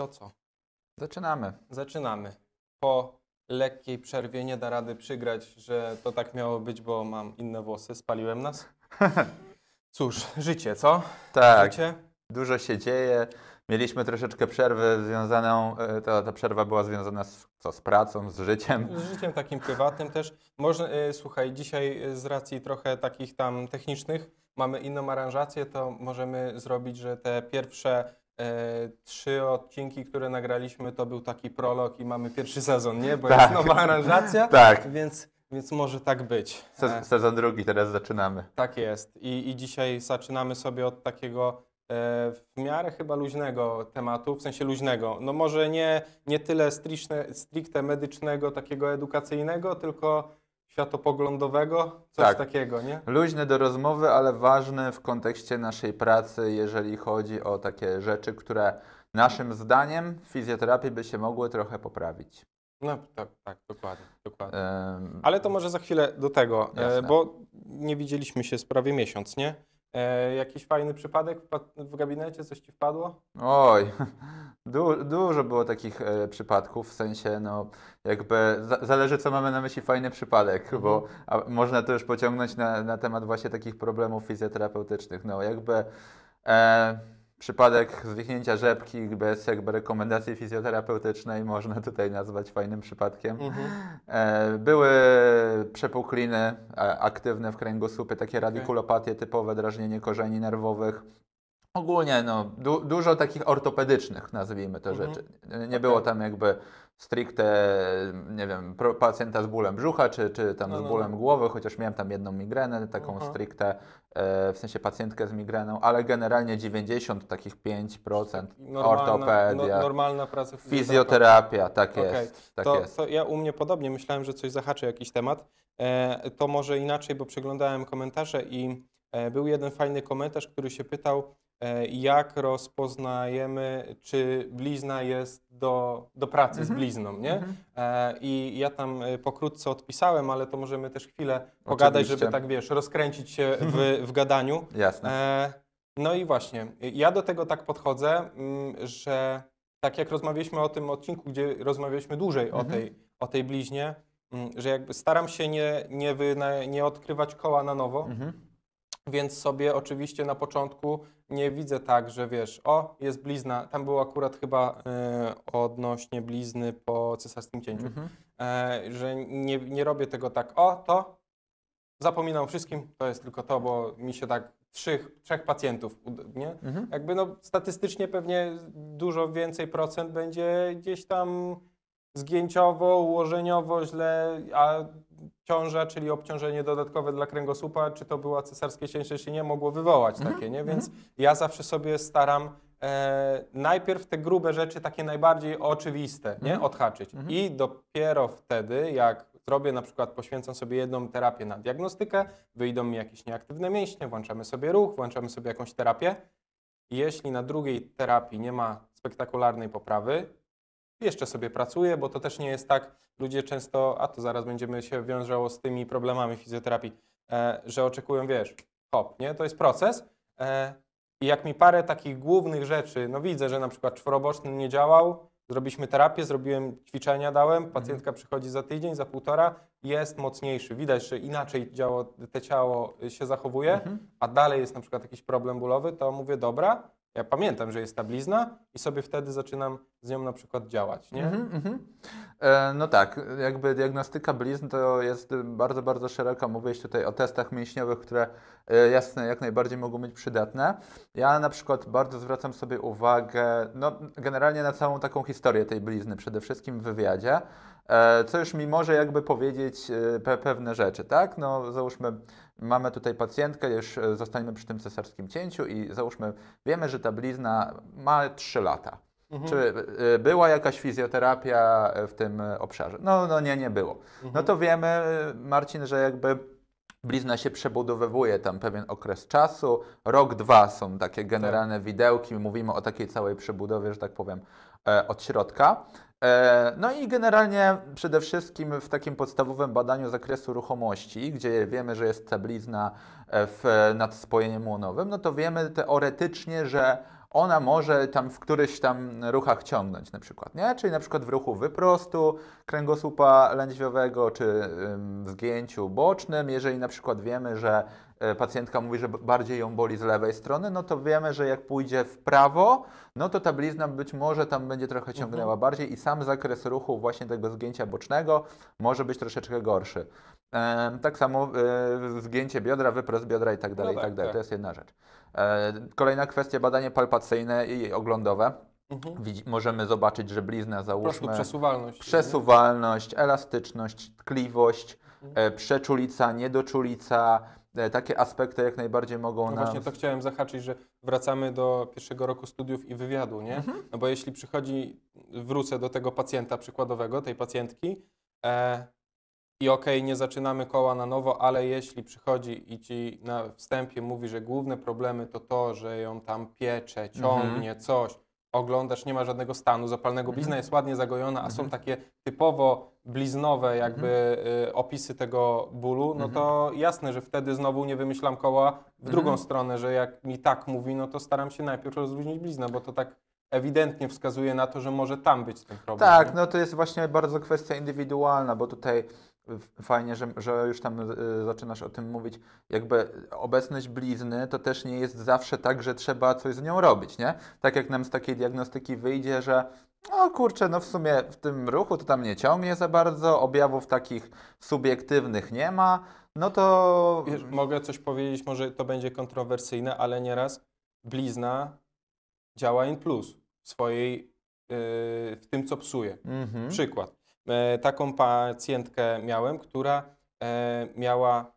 To co? Zaczynamy. Zaczynamy. Po lekkiej przerwie nie da rady przygrać, że to tak miało być, bo mam inne włosy, spaliłem nas. Cóż, życie, co? Tak. Życie? Dużo się dzieje. Mieliśmy troszeczkę przerwę, związaną, e, ta, ta przerwa była związana z, co, z pracą, z życiem. Z życiem takim prywatnym też. Można, e, słuchaj, dzisiaj e, z racji trochę takich tam technicznych mamy inną aranżację, to możemy zrobić, że te pierwsze E, trzy odcinki, które nagraliśmy, to był taki prolog i mamy pierwszy sezon, nie? Bo tak. jest nowa aranżacja, tak. więc, więc może tak być. E. sezon drugi, teraz zaczynamy. Tak jest. I, I dzisiaj zaczynamy sobie od takiego e, w miarę chyba luźnego tematu, w sensie luźnego. No może nie, nie tyle stricte, stricte medycznego, takiego edukacyjnego, tylko światopoglądowego, coś tak. takiego, nie? Luźny do rozmowy, ale ważny w kontekście naszej pracy, jeżeli chodzi o takie rzeczy, które naszym zdaniem w fizjoterapii by się mogły trochę poprawić. No tak, tak, dokładnie. dokładnie. Ale to może za chwilę do tego, e, Jasne. bo nie widzieliśmy się z prawie miesiąc, nie? E, jakiś fajny przypadek w, w gabinecie? Coś Ci wpadło? Oj, du dużo było takich e, przypadków, w sensie no jakby zależy co mamy na myśli fajny przypadek, mhm. bo można to już pociągnąć na, na temat właśnie takich problemów fizjoterapeutycznych. No jakby... E, przypadek zwichnięcia żebki bez jakby rekomendacji fizjoterapeutycznej można tutaj nazwać fajnym przypadkiem. Mhm. E, były przepukliny aktywne w kręgosłupie, takie radikulopatie typowe, drażnienie korzeni nerwowych. Ogólnie no, du dużo takich ortopedycznych, nazwijmy to mhm. rzeczy. Nie było tam jakby stricte, nie wiem, pacjenta z bólem brzucha, czy, czy tam no, z no, bólem no. głowy, chociaż miałem tam jedną migrenę, taką Aha. stricte, e, w sensie pacjentkę z migreną, ale generalnie 90, takich 5% normalna, ortopedia, no, normalna praca fizjoterapia, tak okay. jest. Tak to, jest. To ja u mnie podobnie, myślałem, że coś zahaczy jakiś temat, e, to może inaczej, bo przeglądałem komentarze i e, był jeden fajny komentarz, który się pytał, E, jak rozpoznajemy, czy blizna jest do, do pracy mhm. z blizną, nie? Mhm. E, I ja tam e, pokrótce odpisałem, ale to możemy też chwilę Oczywiście. pogadać, żeby tak, wiesz, rozkręcić się w, w gadaniu. Jasne. No i właśnie, ja do tego tak podchodzę, mm, że tak jak rozmawialiśmy o tym odcinku, gdzie rozmawialiśmy dłużej mhm. o, tej, o tej bliźnie, mm, że jakby staram się nie, nie, wy nie odkrywać koła na nowo, mhm. Więc sobie oczywiście na początku nie widzę tak, że wiesz, o, jest blizna. Tam było akurat chyba e, odnośnie blizny po cesarskim cięciu. Mhm. E, że nie, nie robię tego tak, o, to zapominam wszystkim, to jest tylko to, bo mi się tak trzech, trzech pacjentów, nie? Mhm. Jakby no statystycznie pewnie dużo więcej procent będzie gdzieś tam zgięciowo, ułożeniowo źle, a ciąża, czyli obciążenie dodatkowe dla kręgosłupa, czy to była cesarskie cięcie, czy nie, mogło wywołać mhm. takie, nie? Mhm. Więc mhm. ja zawsze sobie staram e, najpierw te grube rzeczy, takie najbardziej oczywiste, mhm. nie? Odhaczyć. Mhm. I dopiero wtedy, jak zrobię, na przykład poświęcam sobie jedną terapię na diagnostykę, wyjdą mi jakieś nieaktywne mięśnie, włączamy sobie ruch, włączamy sobie jakąś terapię. Jeśli na drugiej terapii nie ma spektakularnej poprawy, jeszcze sobie pracuję, bo to też nie jest tak, ludzie często, a to zaraz będziemy się wiążało z tymi problemami fizjoterapii, e, że oczekują, wiesz, hop, nie? To jest proces. E, I jak mi parę takich głównych rzeczy, no widzę, że na przykład czworoboczny nie działał, zrobiliśmy terapię, zrobiłem ćwiczenia, dałem, mhm. pacjentka przychodzi za tydzień, za półtora, jest mocniejszy, widać, że inaczej działo, te ciało się zachowuje, mhm. a dalej jest na przykład jakiś problem bólowy, to mówię, dobra, ja pamiętam, że jest ta blizna i sobie wtedy zaczynam z nią na przykład działać, nie? Mm -hmm, mm -hmm. E, no tak, jakby diagnostyka blizn to jest bardzo, bardzo szeroka. Mówiłeś tutaj o testach mięśniowych, które e, jasne, jak najbardziej mogą być przydatne. Ja na przykład bardzo zwracam sobie uwagę, no generalnie na całą taką historię tej blizny, przede wszystkim w wywiadzie, e, co już mi może jakby powiedzieć e, pe pewne rzeczy, tak? No załóżmy, Mamy tutaj pacjentkę, już e, zostańmy przy tym cesarskim cięciu i załóżmy, wiemy, że ta blizna ma 3 lata. Mhm. Czy e, e, była jakaś fizjoterapia w tym obszarze? No, no nie, nie było. Mhm. No to wiemy, Marcin, że jakby blizna się przebudowywuje tam pewien okres czasu. Rok, dwa są takie generalne tak. widełki. Mówimy o takiej całej przebudowie, że tak powiem, od środka. E, no i generalnie przede wszystkim w takim podstawowym badaniu zakresu ruchomości, gdzie wiemy, że jest tablizna e, w, nad spojeniem łonowym, no to wiemy teoretycznie, że ona może tam w któryś tam ruchach ciągnąć na przykład, nie? Czyli na przykład w ruchu wyprostu kręgosłupa lędźwiowego czy w zgięciu bocznym, jeżeli na przykład wiemy, że e, pacjentka mówi, że bardziej ją boli z lewej strony, no to wiemy, że jak pójdzie w prawo, no to ta blizna być może tam będzie trochę ciągnęła mhm. bardziej i sam zakres ruchu właśnie tego zgięcia bocznego może być troszeczkę gorszy. Tak samo e, zgięcie biodra, wyprost biodra i tak dalej, i no tak, tak dalej. Tak. To jest jedna rzecz. E, kolejna kwestia, badanie palpacyjne i oglądowe. Mhm. Widzi, możemy zobaczyć, że blizna załóżmy. przesuwalność. Przesuwalność, elastyczność, tkliwość, mhm. E, przeczulica, niedoczulica. E, takie aspekty jak najbardziej mogą no nam... Właśnie to chciałem zahaczyć, że wracamy do pierwszego roku studiów i wywiadu, nie? Mhm. No bo jeśli przychodzi, wrócę do tego pacjenta przykładowego, tej pacjentki, e, i okej, okay, nie zaczynamy koła na nowo, ale jeśli przychodzi i ci na wstępie mówi, że główne problemy to to, że ją tam piecze, mhm. ciągnie, mhm. coś, oglądasz, nie ma żadnego stanu zapalnego, mhm. blizna jest ładnie zagojona, a są mhm. takie typowo bliznowe jakby y, opisy tego bólu, no to jasne, że wtedy znowu nie wymyślam koła w drugą stronę, że jak mi tak mówi, no to staram się najpierw rozluźnić bliznę, bo to tak ewidentnie wskazuje na to, że może tam być ten problem. Tak, no to jest właśnie bardzo kwestia indywidualna, bo tutaj Fajnie, że, że już tam e, zaczynasz o tym mówić. Jakby obecność blizny to też nie jest zawsze tak, że trzeba coś z nią robić, nie? Tak jak nam z takiej diagnostyki wyjdzie, że no kurczę, no w sumie w tym ruchu to tam nie ciągnie za bardzo, objawów takich subiektywnych nie ma, no to... Mogę coś powiedzieć, może to będzie kontrowersyjne, ale nieraz blizna działa in plus w swojej, yy, w tym co psuje. Mhm. Przykład. E, taką pacjentkę miałem, która e, miała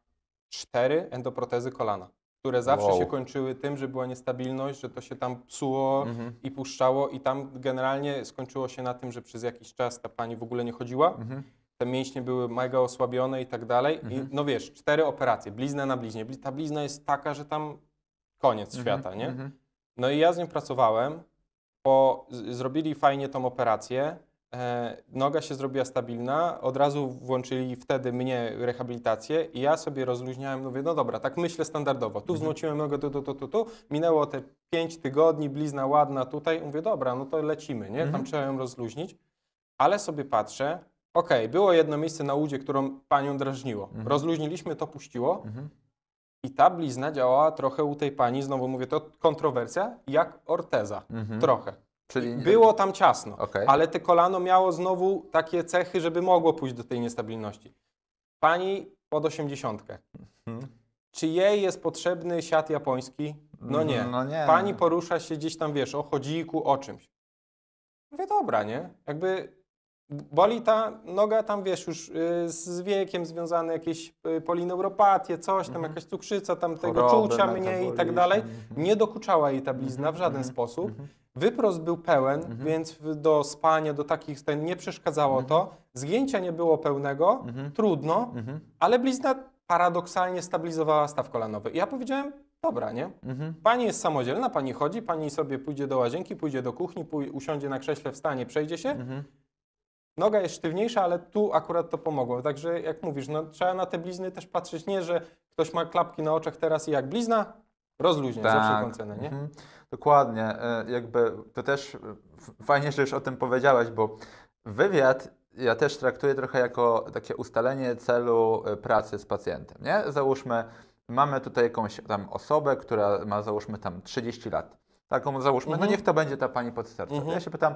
cztery endoprotezy kolana, które zawsze wow. się kończyły tym, że była niestabilność, że to się tam psuło mhm. i puszczało i tam generalnie skończyło się na tym, że przez jakiś czas ta pani w ogóle nie chodziła. Mhm te mięśnie były mega osłabione i tak dalej. Mhm. I, no wiesz, cztery operacje, blizna na bliźnie. Ta blizna jest taka, że tam koniec mhm. świata, nie? Mhm. No i ja z nią pracowałem, bo zrobili fajnie tą operację, E, noga się zrobiła stabilna, od razu włączyli wtedy mnie rehabilitację i ja sobie rozluźniałem, mówię, no dobra, tak myślę standardowo, tu mhm. zmociłem nogę, tu, tu, tu, tu, tu, minęło te 5 tygodni, blizna ładna tutaj, mówię, dobra, no to lecimy, nie, tam mhm. trzeba ją rozluźnić, ale sobie patrzę, okej, okay, było jedno miejsce na udzie, którą panią drażniło, mhm. rozluźniliśmy, to puściło, i ta blizna działała trochę u tej pani, znowu mówię, to kontrowersja, jak orteza, trochę. Czyli... Było tam ciasno, okay. ale to kolano miało znowu takie cechy, żeby mogło pójść do tej niestabilności. Pani pod osiemdziesiątkę. Hmm. Czy jej jest potrzebny siat japoński? No nie. no nie. Pani porusza się gdzieś tam, wiesz, o chodziku, o czymś. Mówię, dobra, nie? Jakby boli ta noga tam, wiesz, już y, z wiekiem związane jakieś y, polineuropatie, coś tam, mhm. jakaś cukrzyca, tam tego Choroby, czucia mniej i tak dalej. Mhm. Nie dokuczała jej ta blizna w mhm. żaden sposób. Wyprost był pełen, mhm. więc do spania, do takich ten nie przeszkadzało mhm. to. Zgięcia nie było pełnego, mhm. trudno, mhm. ale blizna paradoksalnie stabilizowała staw kolanowy. I ja powiedziałem, dobra, nie? Mhm. Pani jest samodzielna, pani chodzi, pani sobie pójdzie do łazienki, pójdzie do kuchni, pój usiądzie na krześle, wstanie, przejdzie się. Mhm. Noga jest sztywniejsza, ale tu akurat to pomogło. Także jak mówisz, no, trzeba na te blizny też patrzeć, nie, że ktoś ma klapki na oczach teraz i jak blizna, rozluźnia tak. za wszelką cenę, nie? Dokładnie, e, jakby to też e, fajnie, że już o tym powiedziałeś, bo wywiad ja też traktuję trochę jako takie ustalenie celu e, pracy z pacjentem, nie? Załóżmy, mamy tutaj jakąś tam osobę, która ma załóżmy tam 30 lat taką załóżmy, no mhm. niech to będzie ta pani pod serce. Mhm. Ja się pytam,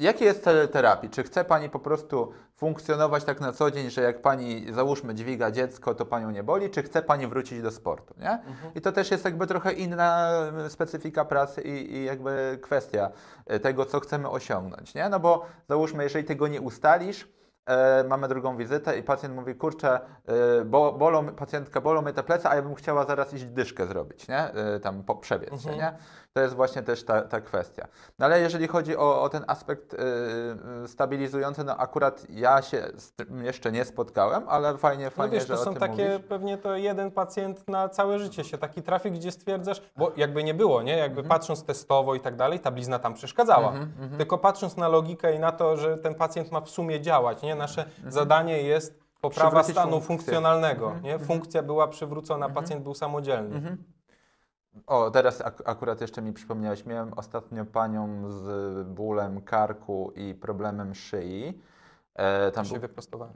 Jakie jest cel terapii? Czy chce Pani po prostu funkcjonować tak na co dzień, że jak Pani, załóżmy, dźwiga dziecko, to Panią nie boli, czy chce Pani wrócić do sportu? Nie? Mhm. I to też jest jakby trochę inna specyfika pracy i, i, jakby kwestia e, tego, co chcemy osiągnąć. Nie? No bo załóżmy, jeżeli tego nie ustalisz, e, mamy drugą wizytę i pacjent mówi, kurczę, e, bo, bolą, pacjentka bolą mnie te plecy, a ja bym chciała zaraz iść dyszkę zrobić, nie? E, tam po, przebiec mhm. się, nie? to jest właśnie też ta, ta kwestia. No ale jeżeli chodzi o, o ten aspekt yy, stabilizujący, no akurat ja się z tym jeszcze nie spotkałem, ale fajnie, no fajnie, no wiesz, że to są takie, mówisz. pewnie to jeden pacjent na całe życie się taki trafi, gdzie stwierdzasz, bo jakby nie było, nie? Jakby mhm. patrząc testowo i tak dalej, ta blizna tam przeszkadzała. Mhm, mhm. Tylko patrząc na logikę i na to, że ten pacjent ma w sumie działać, nie? Nasze mhm. mhm. zadanie jest poprawa stanu funkcję. funkcjonalnego. Mhm, nie? Funkcja była przywrócona, pacjent był samodzielny. O, teraz ak akurat jeszcze mi przypomniałeś, miałem ostatnio panią z bólem karku i problemem szyi. E, tam się był...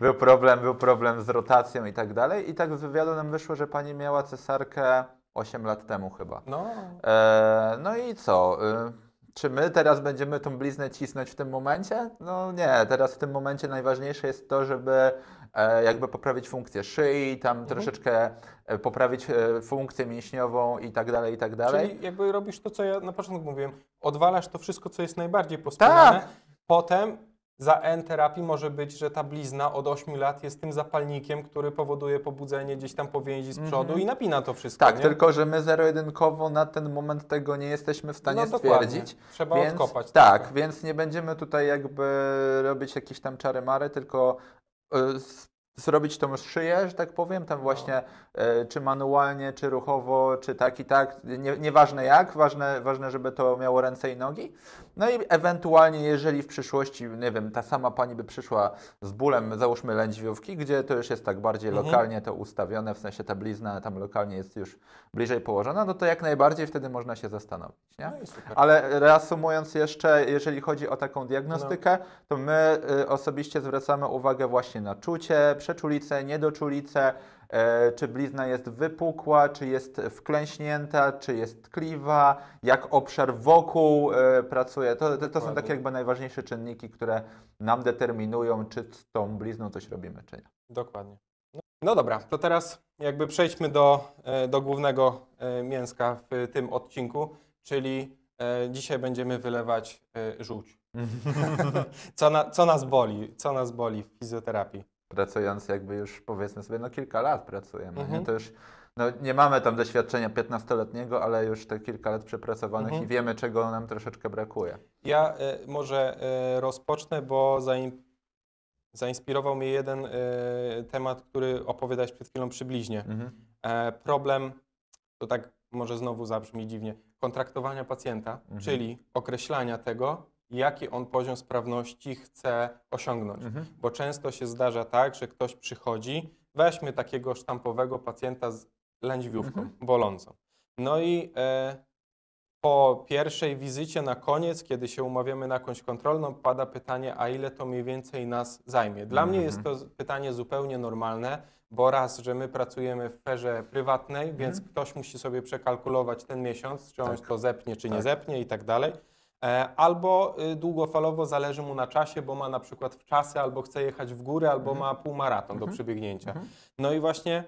był, problem, był problem z rotacją i tak dalej. I tak z wywiadu nam wyszło, że pani miała cesarkę 8 lat temu chyba. No, e, no i co? E, czy my teraz będziemy tą bliznę cisnąć w tym momencie? No nie, teraz w tym momencie najważniejsze jest to, żeby e, jakby poprawić funkcję szyi, tam mhm. troszeczkę e, poprawić e, funkcję mięśniową i tak dalej, i tak dalej. Czyli jakby robisz to, co ja na początku mówiłem, odwalasz to wszystko, co jest najbardziej pospinane, tak. potem za N-terapii może być, że ta blizna od 8 lat jest tym zapalnikiem, który powoduje pobudzenie gdzieś tam powięzi z przodu mm -hmm. i napina to wszystko. Tak, nie? tylko że my zero-jedynkowo na ten moment tego nie jesteśmy w stanie no, stwierdzić. Dokładnie. Trzeba więc, odkopać. Tak, więc nie będziemy tutaj jakby robić jakieś tam czary-mary, tylko e, zrobić tą szyję, że tak powiem, tam no. właśnie y, czy manualnie, czy ruchowo, czy tak i tak, nie, nieważne jak, ważne, ważne, żeby to miało ręce i nogi. No i ewentualnie, jeżeli w przyszłości, nie wiem, ta sama pani by przyszła z bólem, załóżmy lędźwiówki, gdzie to już jest tak bardziej mhm. lokalnie to ustawione, w sensie ta blizna tam lokalnie jest już bliżej położona, no to jak najbardziej wtedy można się zastanowić. Nie? No Ale reasumując jeszcze, jeżeli chodzi o taką diagnostykę, no. to my y, osobiście zwracamy uwagę właśnie na czucie, przeczulice, niedoczulice. E, czy blizna jest wypukła, czy jest wklęśnięta, czy jest tkliwa, jak obszar wokół e, pracuje. To, to, to są takie jakby najważniejsze czynniki, które nam determinują, czy z tą blizną coś robimy, czy nie. Dokładnie. No, no dobra, to teraz jakby przejdźmy do, e, do głównego mięska w tym odcinku, czyli dzisiaj będziemy wylewać żółć. co, na, co nas boli, co nas boli w fizjoterapii? pracując jakby już powiedzmy sobie, no kilka lat pracujemy, mhm. nie? To już, no nie mamy tam doświadczenia 15-letniego, ale już te kilka lat przepracowanych mhm. i wiemy, czego nam troszeczkę brakuje. Ja y, może y, rozpocznę, bo zainspirował mnie jeden y, temat, który opowiadałeś przed chwilą przybliźnie. Mhm. E, problem, to tak może znowu zabrzmi dziwnie, kontraktowania pacjenta, mhm. czyli określania tego, jaki on poziom sprawności chce osiągnąć. Mhm. Bo często się zdarza tak, że ktoś przychodzi, weźmy takiego sztampowego pacjenta z lędźwiówką mhm. bolącą. No i e, po pierwszej wizycie na koniec, kiedy się umawiamy na jakąś kontrolną, pada pytanie, a ile to mniej więcej nas zajmie. Dla mnie jest mhm. to pytanie zupełnie normalne, bo raz, że my pracujemy w ferze prywatnej, więc mhm. ktoś musi sobie przekalkulować ten miesiąc, czy on tak. to zepnie, czy tak. nie zepnie i tak dalej. E, albo y, długofalowo zależy mu na czasie, bo ma na przykład w czasy, albo chce jechać w górę, albo mhm. ma półmaraton maraton do mhm. przebiegnięcia. Mhm. No i właśnie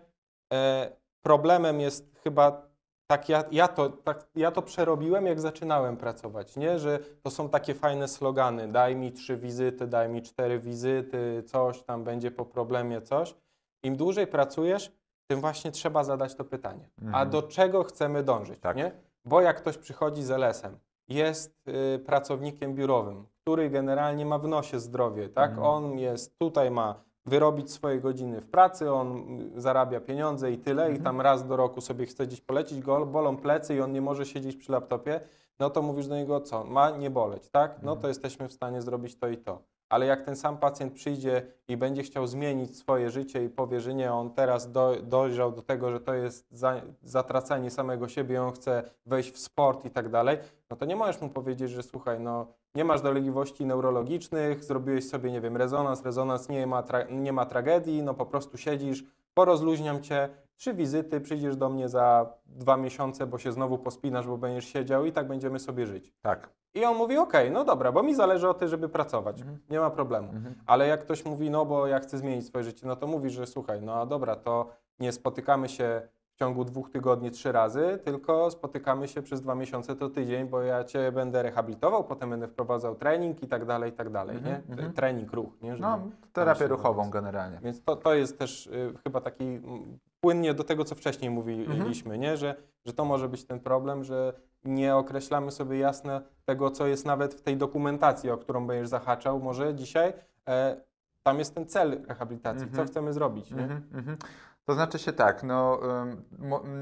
e, problemem jest chyba tak ja, ja, to, tak ja to przerobiłem, jak zaczynałem pracować, nie? Że to są takie fajne slogany, daj mi trzy wizyty, daj mi cztery wizyty, coś tam będzie po problemie, coś. Im dłużej pracujesz, tym właśnie trzeba zadać to pytanie. Mhm. A do czego chcemy dążyć, tak. nie? Bo jak ktoś przychodzi z LS-em, jest y, pracownikiem biurowym, który generalnie ma w nosie zdrowie, tak? Mhm. On jest, tutaj ma wyrobić swoje godziny w pracy, on y, zarabia pieniądze i tyle mhm. i tam raz do roku sobie chce gdzieś polecić, go bolą plecy i on nie może siedzieć przy laptopie, no to mówisz do niego co? Ma nie boleć, tak? No mhm. to jesteśmy w stanie zrobić to i to ale jak ten sam pacjent przyjdzie i będzie chciał zmienić swoje życie i powie, że nie, on teraz do, dojrzał do tego, że to jest za, zatracanie samego siebie, on chce wejść w sport i tak dalej, no to nie możesz mu powiedzieć, że słuchaj, no nie masz dolegliwości neurologicznych, zrobiłeś sobie, nie wiem, rezonans, rezonans nie ma, nie ma tragedii, no po prostu siedzisz, porozluźniam cię, trzy wizyty, przyjdziesz do mnie za dwa miesiące, bo się znowu pospinasz, bo będziesz siedział i tak będziemy sobie żyć. Tak. I on mówi, okej, okay, no dobra, bo mi zależy o tym, żeby pracować, mhm. nie ma problemu. Mhm. Ale jak ktoś mówi, no bo ja chcę zmienić swoje życie, no to mówi, że słuchaj, no a dobra, to nie spotykamy się w ciągu dwóch tygodni trzy razy, tylko spotykamy się przez dwa miesiące to tydzień, bo ja cię będę rehabilitował, potem będę wprowadzał trening i tak dalej, i tak dalej, mhm. nie? Mhm. Trening, ruch, nie? Żeby no, terapię ruchową generalnie. Więc to, to jest też y, chyba taki mm, płynnie do tego, co wcześniej mówiliśmy, mhm. nie? Że, że to może być ten problem, że nie określamy sobie jasno tego, co jest nawet w tej dokumentacji, o którą będziesz zahaczał może dzisiaj. E, tam jest ten cel rehabilitacji, mm -hmm. co mhm. chcemy zrobić. Mm -hmm, mm -hmm. To znaczy się tak, no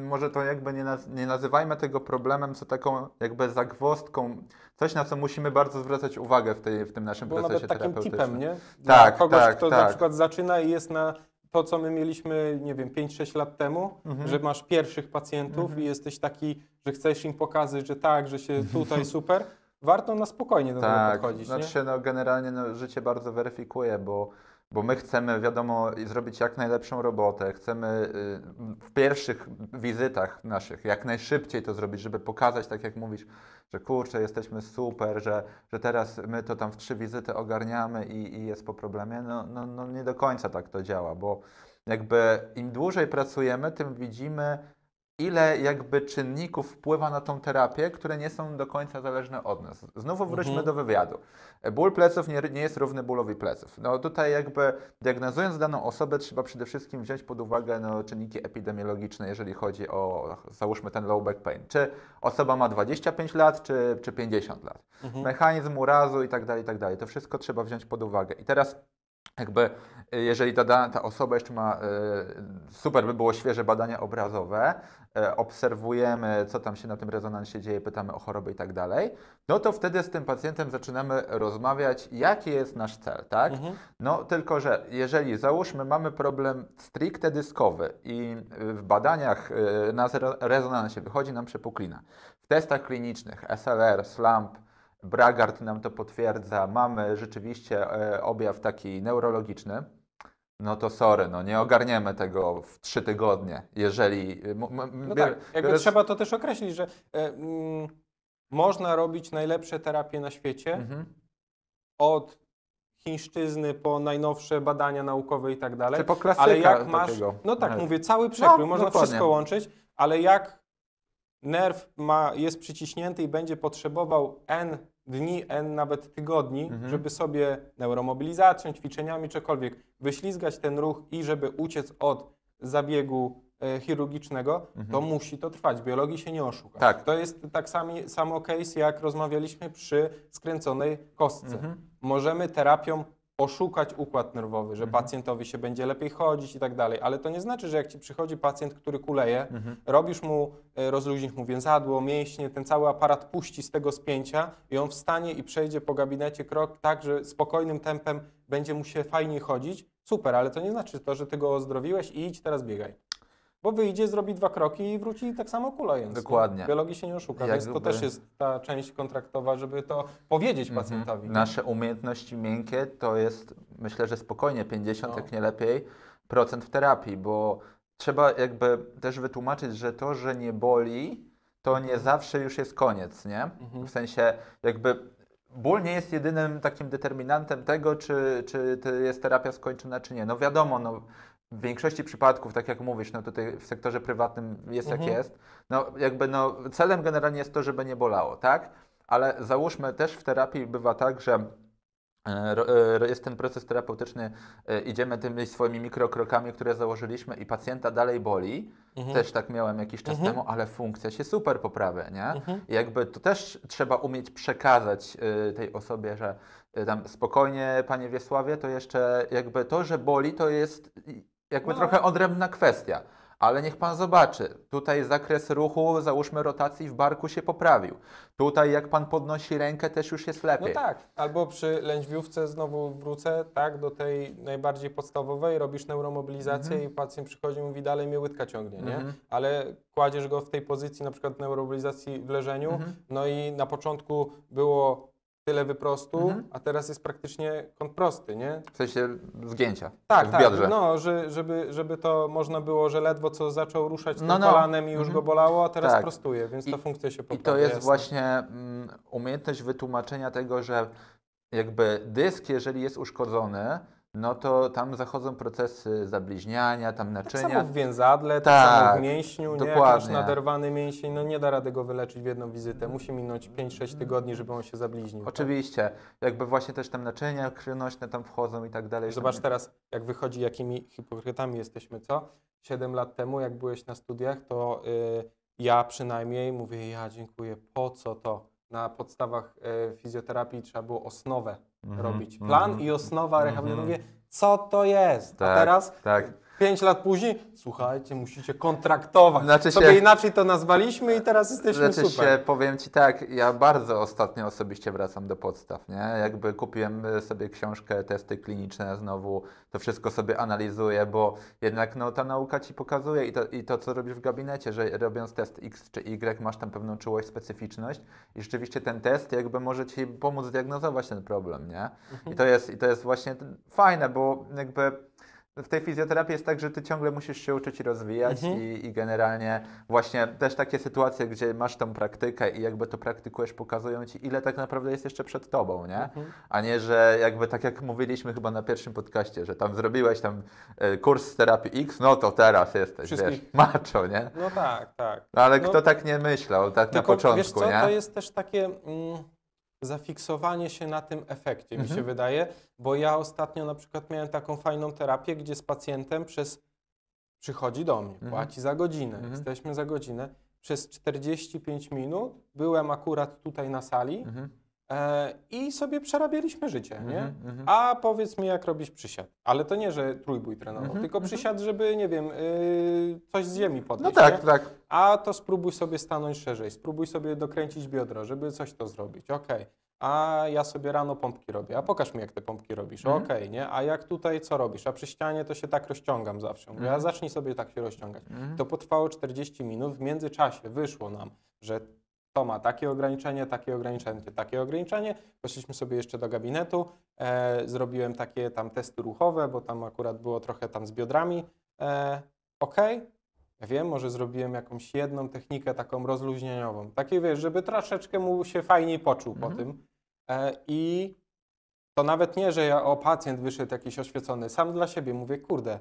może to jakby nie, naz nie nazywajmy tego problemem, co taką jakby zagwostką, coś na co musimy bardzo zwracać uwagę w, tej, w tym naszym Było procesie nawet takim terapeutycznym. Tipem, nie? Dla tak, kogoś, tak, kto tak. na przykład zaczyna i jest na to, co my mieliśmy, nie wiem, 5-6 lat temu, mhm. że masz pierwszych pacjentów mhm. i jesteś taki, że chcesz im pokazać, że tak, że się tutaj super, warto na spokojnie do tak, tego podchodzić. Znaczy, nie? no generalnie no, życie bardzo weryfikuje, bo bo my chcemy, wiadomo, zrobić jak najlepszą robotę, chcemy y, w pierwszych wizytach naszych jak najszybciej to zrobić, żeby pokazać, tak jak mówisz, że kurczę, jesteśmy super, że, że teraz my to tam w trzy wizyty ogarniamy i, i jest po problemie. No, no, no nie do końca tak to działa, bo jakby im dłużej pracujemy, tym widzimy, ile jakby czynników wpływa na tą terapię, które nie są do końca zależne od nas. Znowu wróćmy mhm. do wywiadu. Ból pleców nie, nie, jest równy bólowi pleców. No tutaj jakby diagnozując daną osobę trzeba przede wszystkim wziąć pod uwagę no, czynniki epidemiologiczne, jeżeli chodzi o załóżmy ten low back pain. Czy osoba ma 25 lat, czy, czy 50 lat. Mhm. Mechanizm urazu i tak dalej, i tak dalej. To wszystko trzeba wziąć pod uwagę. I teraz jakby y, jeżeli ta, ta osoba jeszcze ma, y, super by było świeże badania obrazowe, y, obserwujemy, co tam się na tym rezonansie dzieje, pytamy o choroby i tak dalej, no to wtedy z tym pacjentem zaczynamy rozmawiać, jaki jest nasz cel, tak? Mhm. No tylko, że jeżeli załóżmy, mamy problem stricte dyskowy i w badaniach na rezonansie wychodzi nam przepuklina, w testach klinicznych, SLR, SLAMP, Bragard nam to potwierdza, mamy rzeczywiście e, objaw taki neurologiczny, no to sorry, no nie ogarniemy tego w trzy tygodnie, jeżeli... E, no tak, jakby trzeba to też określić, że e, mm, można robić najlepsze terapie na świecie, mhm. od chińszczyzny, po najnowsze badania naukowe i tak dalej. Czy po klasyka ale jak masz, takiego. No tak, no. mówię, cały przekrój, no, można dokładnie. wszystko łączyć, ale jak nerw ma, jest przyciśnięty i będzie potrzebował n dni, n nawet tygodni, mhm. żeby sobie neuromobilizacją, ćwiczeniami, czekolwiek wyślizgać ten ruch i żeby uciec od zabiegu e, chirurgicznego, mhm. to musi to trwać. Biologii się nie oszuka. Tak. To jest tak sami, samo case, jak rozmawialiśmy przy skręconej kostce. Mhm. Możemy terapią oszukać układ nerwowy, że mhm. pacjentowi się będzie lepiej chodzić i tak dalej, ale to nie znaczy, że jak ci przychodzi pacjent, który kuleje, mhm. robisz mu, e, rozluźnisz mu więzadło, mięśnie, ten cały aparat puści z tego spięcia i on wstanie i przejdzie po gabinecie krok tak, że spokojnym tempem będzie mu się fajnie chodzić, super, ale to nie znaczy to, że ty go ozdrowiłeś i idź teraz biegaj bo wyjdzie, zrobi dwa kroki i wróci tak samo kulając. Dokładnie. Biologii się nie oszuka, Jak więc to by... też jest ta część kontraktowa, żeby to powiedzieć mhm. pacjentowi. Nasze umiejętności miękkie to jest, myślę, że spokojnie 50, no. jak nie lepiej, procent w terapii, bo trzeba jakby też wytłumaczyć, że to, że nie boli, to nie mhm. zawsze już jest koniec, nie? Mhm. W sensie jakby ból nie jest jedynym takim determinantem tego, czy, czy jest terapia skończona, czy nie. No wiadomo, no, w większości przypadków, tak jak mówisz, no tutaj w sektorze prywatnym jest mhm. jak jest. No jakby no, celem generalnie jest to, żeby nie bolało, tak? Ale załóżmy też w terapii bywa tak, że e, e, jest ten proces terapeutyczny, e, idziemy tymi swoimi mikrokrokami, które założyliśmy i pacjenta dalej boli. Mhm. Też tak miałem jakiś czas mhm. temu, ale funkcja się super poprawia, nie? Mhm. Jakby to też trzeba umieć przekazać tej osobie, że tam spokojnie, panie Wiesławie, to jeszcze jakby to, że boli, to jest jakby no. trochę odrębna kwestia. Ale niech pan zobaczy, tutaj zakres ruchu, załóżmy rotacji w barku się poprawił. Tutaj jak pan podnosi rękę też już jest lepiej. No tak, albo przy lędźwiówce znowu wrócę tak, do tej najbardziej podstawowej, robisz neuromobilizację mhm. i pacjent przychodzi i mówi dalej mnie łydka ciągnie, nie? Mhm. Ale kładziesz go w tej pozycji na przykład neuromobilizacji w leżeniu, mhm. no i na początku było tyle wyprostu, mhm. a teraz jest praktycznie kąt prosty, nie? W sensie zgięcia. Tak, w tak. Biodrze. No, że, żeby, żeby to można było, że ledwo co zaczął ruszać no, tym no. kolanem i już mhm. go bolało, a teraz tak. prostuje, więc I, ta funkcja się poprawia. I to jest jasne. właśnie mm, umiejętność wytłumaczenia tego, że jakby dysk, jeżeli jest uszkodzony, no to tam zachodzą procesy zabliźniania, tam tak naczynia. Tak samo w więzadle, tak, tak samo w mięśniu, dokładnie. nie? masz naderwany mięsień, no nie da rady go wyleczyć w jedną wizytę. Musi minąć 5-6 tygodni, żeby on się zabliźnił. Tak? Oczywiście. Tak? Jakby właśnie też tam naczynia krwionośne tam wchodzą i tak dalej. Zobacz teraz, jak wychodzi, jakimi hipokrytami jesteśmy, co? 7 lat temu, jak byłeś na studiach, to y, ja przynajmniej mówię, ja dziękuję, po co to? Na podstawach y, fizjoterapii trzeba było osnowę Mhm, robić mhm, plan i mhm, osnowa rehabilitacji. Mówię, co to jest? A tak, teraz tak. Pięć lat później, słuchajcie, musicie kontraktować. Znaczy Sobie inaczej to nazwaliśmy i teraz jesteśmy znaczy super. Się, powiem Ci tak, ja bardzo ostatnio osobiście wracam do podstaw, nie? Jakby kupiłem sobie książkę, testy kliniczne znowu, to wszystko sobie analizuję, bo jednak no, ta nauka Ci pokazuje i to, i to, co robisz w gabinecie, że robiąc test X czy Y masz tam pewną czułość, specyficzność i rzeczywiście ten test jakby może Ci pomóc zdiagnozować ten problem, nie? I mhm. to jest, i to jest właśnie fajne, bo jakby w tej fizjoterapii jest tak, że ty ciągle musisz się uczyć i rozwijać mhm. i, i, generalnie właśnie też takie sytuacje, gdzie masz tą praktykę i jakby to praktykujesz, pokazują ci, ile tak naprawdę jest jeszcze przed tobą, nie? Mhm. A nie, że jakby tak jak mówiliśmy chyba na pierwszym podcaście, że tam zrobiłeś tam e, kurs z terapii X, no to teraz jesteś, Wszystkich. wiesz, macho, nie? No tak, tak. No ale no, kto tak nie myślał, tak na początku, wiesz co, nie? to jest też takie... Mm zafiksowanie się na tym efekcie, mhm. mi się mhm. wydaje, bo ja ostatnio na przykład miałem taką fajną terapię, gdzie z pacjentem przez przychodzi do mnie, mhm. płaci za godzinę, mhm. jesteśmy za godzinę, przez 45 minut byłem akurat tutaj na sali. Mhm. E, I sobie przerabialiśmy życie, mm -hmm, nie? Mm -hmm. A powiedz mi, jak robisz przysiad. Ale to nie, że trójbój trenował, mm -hmm, tylko mhm. przysiad, żeby, nie wiem, y, coś z ziemi podnieść. No tak, nie? tak. A to spróbuj sobie stanąć szerzej, spróbuj sobie dokręcić biodro, żeby coś to zrobić, okej. Okay. A ja sobie rano pompki robię, a pokaż mi, jak te pompki robisz, mhm. okej, okay, nie? A jak tutaj, co robisz? A przy ścianie to się tak rozciągam zawsze. Mówię, a mhm. zacznij sobie tak się rozciągać. To potrwało 40 minut, w międzyczasie wyszło nam, że to ma takie ograniczenie, takie ograniczenie, takie ograniczenie. Poszliśmy sobie jeszcze do gabinetu, e, zrobiłem takie tam testy ruchowe, bo tam akurat było trochę tam z biodrami. E, ok, ja wiem, może zrobiłem jakąś jedną technikę taką rozluźnieniową. Takie wiesz, żeby troszeczkę mu się fajniej poczuł mhm. po tym. E, I to nawet nie, że ja o pacjent wyszedł jakiś oświecony, sam dla siebie mówię, kurde,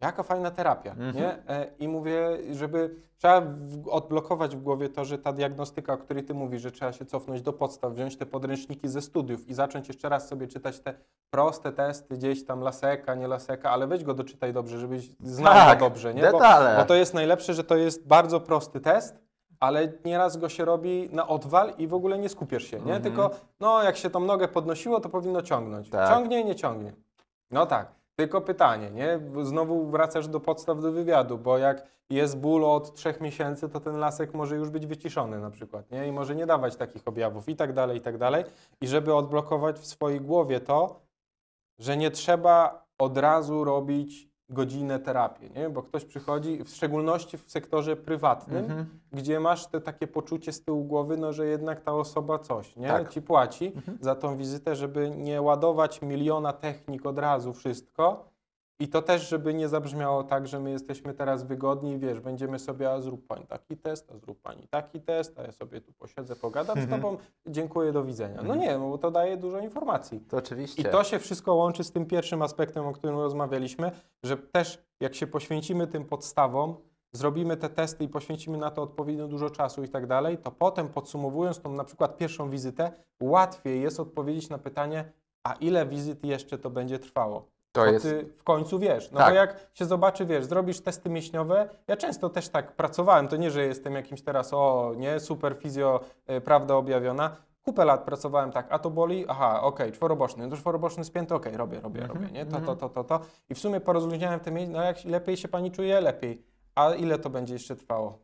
jaka fajna terapia, mhm. nie? E, I mówię, żeby trzeba odblokować w głowie to, że ta diagnostyka, o której ty mówisz, że trzeba się cofnąć do podstaw, wziąć te podręczniki ze studiów i zacząć jeszcze raz sobie czytać te proste testy gdzieś tam laseka, nie laseka, ale weź go doczytaj dobrze, żebyś znał tak, dobrze, nie? Detale. Bo, bo to jest najlepsze, że to jest bardzo prosty test, ale nieraz go się robi na odwal i w ogóle nie skupiesz się, nie? Mhm. Tylko no, jak się tą nogę podnosiło, to powinno ciągnąć. Tak. Ciągnie i nie ciągnie. No tak. Tylko pytanie, nie? Znowu wracasz do podstaw do wywiadu, bo jak jest ból od trzech miesięcy, to ten lasek może już być wyciszony na przykład, nie? I może nie dawać takich objawów i tak dalej, i tak dalej. I żeby odblokować w swojej głowie to, że nie trzeba od razu robić godzinę terapię, nie? bo ktoś przychodzi, w szczególności w sektorze prywatnym, mhm. gdzie masz te takie poczucie z tyłu głowy, no, że jednak ta osoba coś nie? Tak. ci płaci mhm. za tą wizytę, żeby nie ładować miliona technik od razu wszystko, i to też, żeby nie zabrzmiało tak, że my jesteśmy teraz wygodni, wiesz, będziemy sobie, a zrób pani taki test, a zrób pani taki test, a ja sobie tu posiedzę, pogadam mm -hmm. z mhm. tobą, dziękuję, do widzenia. No mhm. nie, no bo to daje dużo informacji. To oczywiście. I to się wszystko łączy z tym pierwszym aspektem, o którym rozmawialiśmy, że też jak się poświęcimy tym podstawom, zrobimy te testy i poświęcimy na to odpowiednio dużo czasu i tak dalej, to potem podsumowując tą na przykład pierwszą wizytę, łatwiej jest odpowiedzieć na pytanie, a ile wizyt jeszcze to będzie trwało? To jest... ty w końcu wiesz. No tak. bo jak się zobaczy, wiesz, zrobisz testy mięśniowe. Ja często też tak pracowałem, to nie, że jestem jakimś teraz, o nie, super fizjo, y, prawda objawiona. Kupę lat pracowałem tak, a to boli, aha, okej, okay, czworoboczny, już no czworoboczny spięty, okej, okay, robię, robię, mhm, robię, nie, to, mhm. to, to, to, to. I w sumie porozluźniałem te mięśnie, no jak lepiej się pani czuje, lepiej. A ile to będzie jeszcze trwało?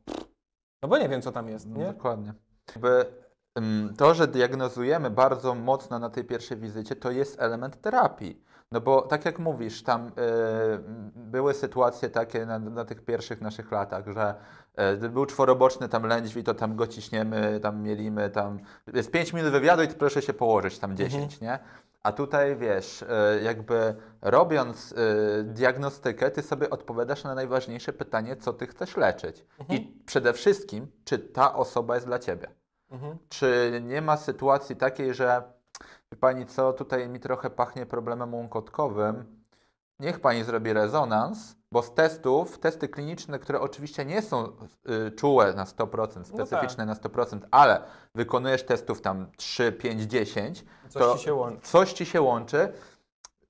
No bo nie wiem, co tam jest, no nie? dokładnie. By to, że diagnozujemy bardzo mocno na tej pierwszej wizycie, to jest element terapii. No bo tak jak mówisz, tam y, były sytuacje takie na, na, tych pierwszych naszych latach, że y, był czworoboczny tam lędźwi, to tam go ciśniemy, tam mielimy, tam jest 5 minut wywiadu i proszę się położyć, tam 10, mhm. nie? A tutaj wiesz, e, jakby robiąc diagnostykę, ty sobie odpowiadasz na najważniejsze pytanie, co ty chcesz leczyć. Mhm. I przede wszystkim, czy ta osoba jest dla ciebie. Mhm. Czy nie ma sytuacji takiej, że Wie pani co, tutaj mi trochę pachnie problemem łąkotkowym. Niech pani zrobi rezonans, bo z testów, testy kliniczne, które oczywiście nie są y, czułe na 100%, specyficzne no tak. na 100%, ale wykonujesz testów tam 3, 5, 10, coś to ci się łączy. coś ci się łączy.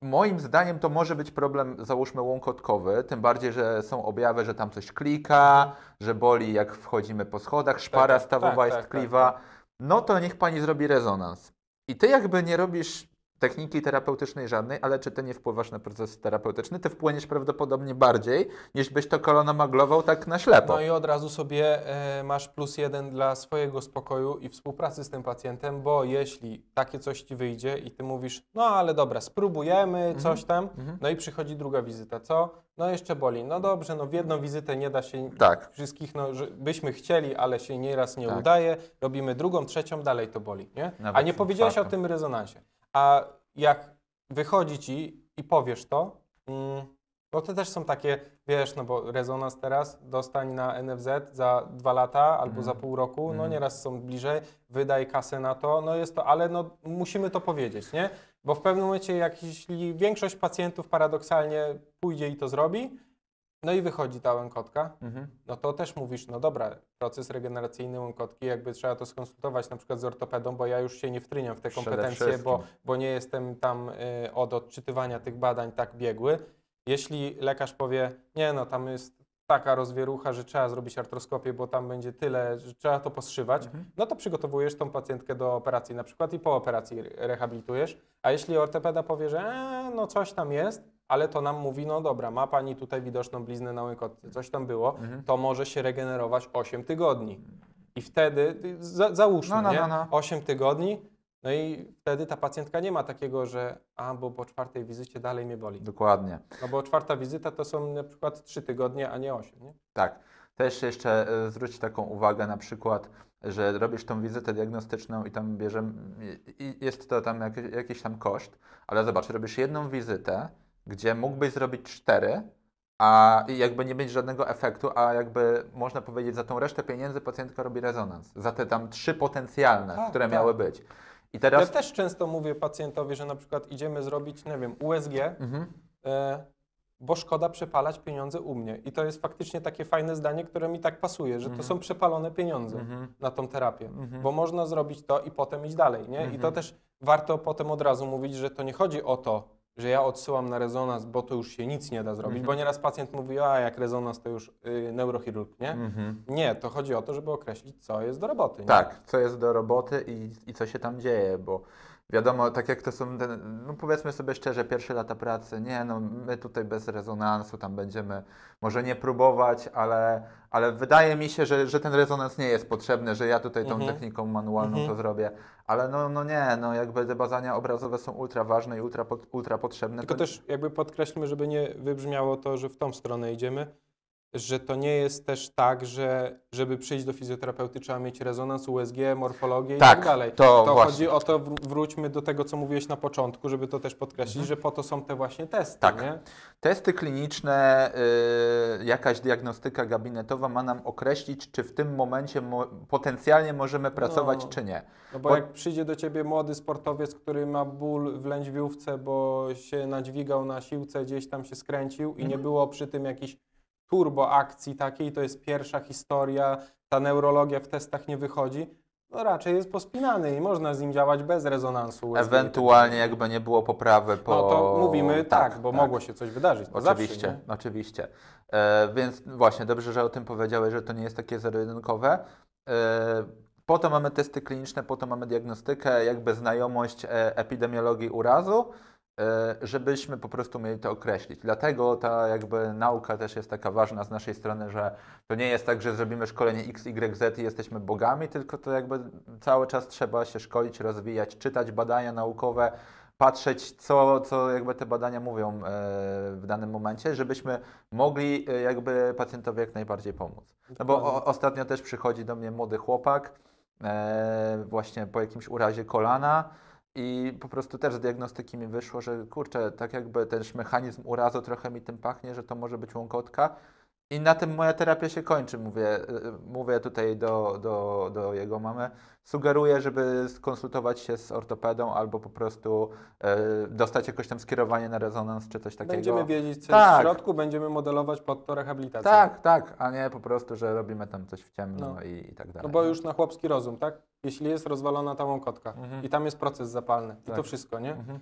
Moim zdaniem to może być problem, załóżmy, łąkotkowy, tym bardziej, że są objawy, że tam coś klika, że boli jak wchodzimy po schodach, tak, szpara tak, stawowa tak, jest tak, tkliwa. Tak. No to niech pani zrobi rezonans. I ty jakby nie robisz techniki terapeutycznej żadnej, ale czy ty nie wpływasz na proces terapeutyczny? Ty wpłyniesz prawdopodobnie bardziej, niż byś to kolano maglował tak na ślepo. No i od razu sobie e, masz plus jeden dla swojego spokoju i współpracy z tym pacjentem, bo jeśli takie coś ci wyjdzie i ty mówisz, no ale dobra, spróbujemy, mhm. coś tam, mhm. no i przychodzi druga wizyta, co? No jeszcze boli. No dobrze, no w jedną wizytę nie da się tak. wszystkich, no byśmy chcieli, ale się nieraz nie tak. udaje, robimy drugą, trzecią, dalej to boli, nie? Nawet A nie powiedziałeś o tym rezonansie a jak wychodzi ci i powiesz to, mm, no to też są takie, wiesz, no bo rezonans teraz dostań na NFZ za dwa lata albo mm. za mhm. pół roku, no mhm. nieraz są bliżej, wydaj kasę na to, no jest to, ale no musimy to powiedzieć, nie? Bo w pewnym momencie, jak, jeśli większość pacjentów paradoksalnie pójdzie i to zrobi, no i wychodzi ta łękotka, mhm. no to też mówisz, no dobra, proces regeneracyjny łękotki, jakby trzeba to skonsultować na przykład z ortopedą, bo ja już się nie wtryniam w te kompetencje, bo, bo nie jestem tam y, od odczytywania tych badań tak biegły. Jeśli lekarz powie, nie no, tam jest taka rozwierucha, że trzeba zrobić artroskopię, bo tam będzie tyle, że trzeba to poszywać, mhm. no to przygotowujesz tą pacjentkę do operacji na przykład i po operacji rehabilitujesz. A jeśli ortopeda powie, że e, no coś tam jest, ale to nam mówi, no dobra, ma Pani tutaj widoczną bliznę na łykotce, coś tam było, mhm. to może się regenerować 8 tygodni. I wtedy, za, załóżmy, no, no, nie? No, no. 8 tygodni, no i wtedy ta pacjentka nie ma takiego, że a, bo po czwartej wizycie dalej mnie boli. Dokładnie. No bo czwarta wizyta to są na przykład 3 tygodnie, a nie 8, nie? Tak. Też jeszcze e, zwróć taką uwagę na przykład, że robisz tą wizytę diagnostyczną i tam bierzemy, i jest to tam jakiś, jakiś tam koszt, ale zobacz, robisz jedną wizytę, gdzie mógłbyś zrobić cztery, a jakby nie mieć żadnego efektu, a jakby można powiedzieć, za tą resztę pieniędzy pacjentka robi rezonans. Za te tam trzy potencjalne, tak, które tak. miały być. I teraz... Ja też często mówię pacjentowi, że na przykład idziemy zrobić, nie wiem, USG, mhm. y bo szkoda przepalać pieniądze u mnie. I to jest faktycznie takie fajne zdanie, które mi tak pasuje, że to mhm. są przepalone pieniądze mhm. na tą terapię, mhm. bo można zrobić to i potem iść dalej. Nie? I to też warto potem od razu mówić, że to nie chodzi o to, że ja odsyłam na rezonans, bo to już się nic nie da zrobić, mhm. bo nieraz pacjent mówi, a jak rezonans to już yy, neurochirurg, nie? Mhm. Nie, to chodzi o to, żeby określić, co jest do roboty. Nie? Tak, co jest do roboty i, i co się tam dzieje, bo wiadomo, tak jak to są, no powiedzmy sobie szczerze, pierwsze lata pracy, nie no, my tutaj bez rezonansu tam będziemy, może nie próbować, ale, ale wydaje mi się, że, że ten rezonans nie jest potrzebny, że ja tutaj tą mhm. techniką manualną mhm. to zrobię, ale no, no nie, no jakby te badania obrazowe są ultra ważne i ultra, ultra potrzebne. Tylko to... też jakby podkreślmy, żeby nie wybrzmiało to, że w tą stronę idziemy, że to nie jest też tak, że żeby przyjść do fizjoterapeuty trzeba mieć rezonans, USG, morfologię tak, i tak dalej. To, to chodzi o to, wróćmy do tego, co mówiłeś na początku, żeby to też podkreślić, mhm. że po to są te właśnie testy. Tak. Nie? Testy kliniczne, yy, jakaś diagnostyka gabinetowa ma nam określić, czy w tym momencie mo potencjalnie możemy pracować, no, czy nie. No bo, bo, jak przyjdzie do ciebie młody sportowiec, który ma ból w lędźwiówce, bo się nadźwigał na siłce, gdzieś tam się skręcił i mhm. nie było przy tym jakichś turbo akcji takiej, to jest pierwsza historia, ta neurologia w testach nie wychodzi, no raczej jest pospinany i można z nim działać bez rezonansu. USB. Tak Ewentualnie jakby nie było poprawy po... No to mówimy tak, tak bo tak. mogło się coś wydarzyć. oczywiście, zawsze, oczywiście. E, więc właśnie, dobrze, że o tym powiedziałeś, że to nie jest takie zero-jedynkowe. E, po to mamy testy kliniczne, po to mamy diagnostykę, jakby znajomość e, epidemiologii urazu. E, żebyśmy po prostu mieli to określić. Dlatego ta jakby nauka też jest taka ważna z naszej strony, że to nie jest tak, że zrobimy szkolenie XYZ i jesteśmy bogami, tylko to jakby cały czas trzeba się szkolić, rozwijać, czytać badania naukowe, patrzeć, co, co jakby te badania mówią e, w danym momencie, żebyśmy mogli e, jakby pacjentowi jak najbardziej pomóc. No bo o, ostatnio też przychodzi do mnie młody chłopak, właśnie po jakimś urazie kolana, i po prostu też z diagnostyki mi wyszło, że kurczę, tak jakby ten mechanizm urazu trochę mi tym pachnie, że to może być łąkotka. I na tym moja terapia się kończy, mówię, e, mówię tutaj do, do, do jego mamy. Sugeruję, żeby skonsultować się z ortopedą albo po prostu y, dostać jakoś tam skierowanie na rezonans czy coś takiego. Będziemy wiedzieć, co tak. jest w środku, będziemy modelować pod to rehabilitację. Tak, tak, a nie po prostu, że robimy tam coś w ciemno no. i, i, tak no dalej. No bo już na chłopski rozum, tak? Jeśli jest rozwalona ta łąkotka mhm. i tam jest proces zapalny tak. i to tak. wszystko, nie? Mhm.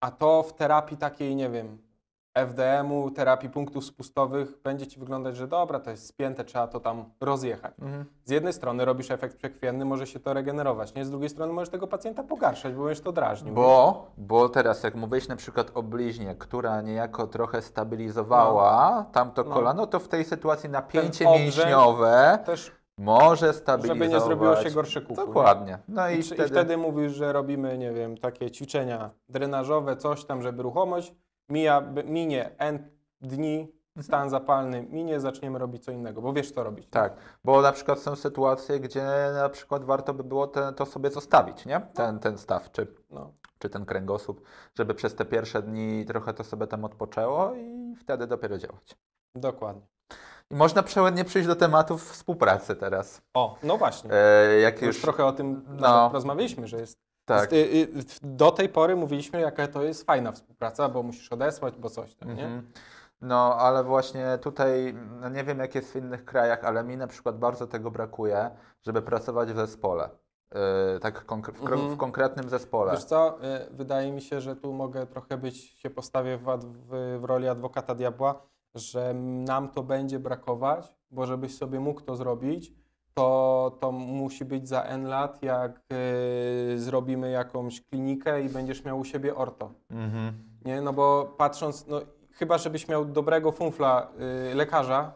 A to w terapii takiej, nie wiem, FDM-u, terapii punktów spustowych będzie ci wyglądać, że dobra, to jest spięte, trzeba to tam rozjechać. Mhm. Z jednej strony robisz efekt przekwienny, może się to regenerować, nie? Z drugiej strony możesz tego pacjenta pogarszać, bo będziesz to drażnił. Bo, bo teraz jak mówisz na przykład o bliźnie, która niejako trochę stabilizowała no. tamto no. kolano, to w tej sytuacji napięcie mięśniowe mięśniowe może stabilizować. Żeby nie zrobiło się gorsze kuku. Dokładnie. No i, I, wtedy... i wtedy mówisz, że robimy, nie wiem, takie ćwiczenia drenażowe, coś tam, żeby ruchomość mija, minie N dni, mhm. stan zapalny minie, zaczniemy robić co innego, bo wiesz co robić. Tak, bo na przykład są sytuacje, gdzie na przykład warto by było to sobie zostawić, nie? No. Ten, ten staw, czy, no. czy ten kręgosłup, żeby przez te pierwsze dni trochę to sobie tam odpoczęło i wtedy dopiero działać. Dokładnie. I można przełędnie przyjść do tematów współpracy teraz. O, no właśnie. E, jak już, już trochę o tym no, rozmawialiśmy, że jest tak. Y, y, do tej pory mówiliśmy, jaka to jest fajna współpraca, bo musisz odesłać, bo coś tam, nie? Mhm. No, ale właśnie tutaj, no nie wiem jak jest w innych krajach, ale mi na przykład bardzo tego brakuje, żeby pracować w zespole. Yy, tak konkre w, mhm. w, konkretnym zespole. Wiesz co, yy, wydaje mi się, że tu mogę trochę być, się postawię w, w, w roli adwokata diabła, że nam to będzie brakować, bo żebyś sobie mógł to zrobić, to, to musi być za N lat, jak y, zrobimy jakąś klinikę i będziesz miał u siebie orto. Mhm. Nie, no bo patrząc, no, chyba żebyś miał dobrego funfla y, lekarza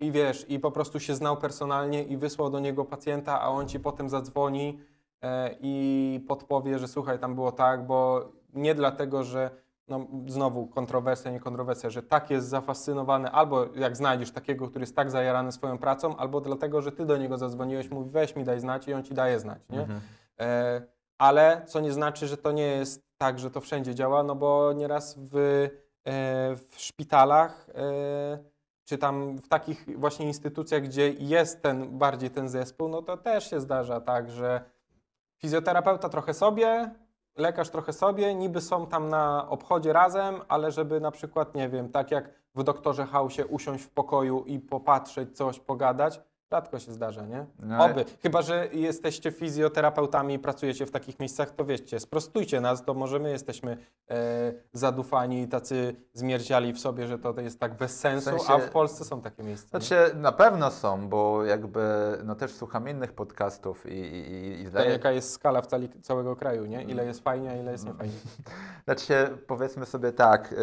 i wiesz, i po prostu się znał personalnie i wysłał do niego pacjenta, a on ci potem zadzwoni y, i podpowie, że słuchaj, tam było tak, bo nie dlatego, że no znowu kontrowersja, nie kontrowersja, że tak jest zafascynowany, albo jak znajdziesz takiego, który jest tak zajarany swoją pracą, albo dlatego, że ty do niego zadzwoniłeś, mówi weź mi daj znać i on ci daje znać, nie? Mhm. E, ale co nie znaczy, że to nie jest tak, że to wszędzie działa, no bo nieraz w, e, w szpitalach e, czy tam w takich właśnie instytucjach, gdzie jest ten bardziej ten zespół, no to też się zdarza tak, że fizjoterapeuta trochę sobie, lekarz trochę sobie, niby są tam na obchodzie razem, ale żeby na przykład, nie wiem, tak jak w doktorze Hausie usiąść w pokoju i popatrzeć, coś pogadać, Rzadko się zdarza, nie? No, Oby. Chyba, że jesteście fizjoterapeutami i pracujecie w takich miejscach, to wiecie, sprostujcie nas, to może my jesteśmy e, zadufani i tacy zmierdziali w sobie, że to jest tak bez sensu, w sensie, a w Polsce są takie miejsca. Znaczy, nie? na pewno są, bo jakby no też słucham innych podcastów i... i, i zdaje... jaka jest skala w cali, całego kraju, nie? Ile jest fajnie, a ile jest no. niefajnie. Znaczy, powiedzmy sobie tak... Y, y,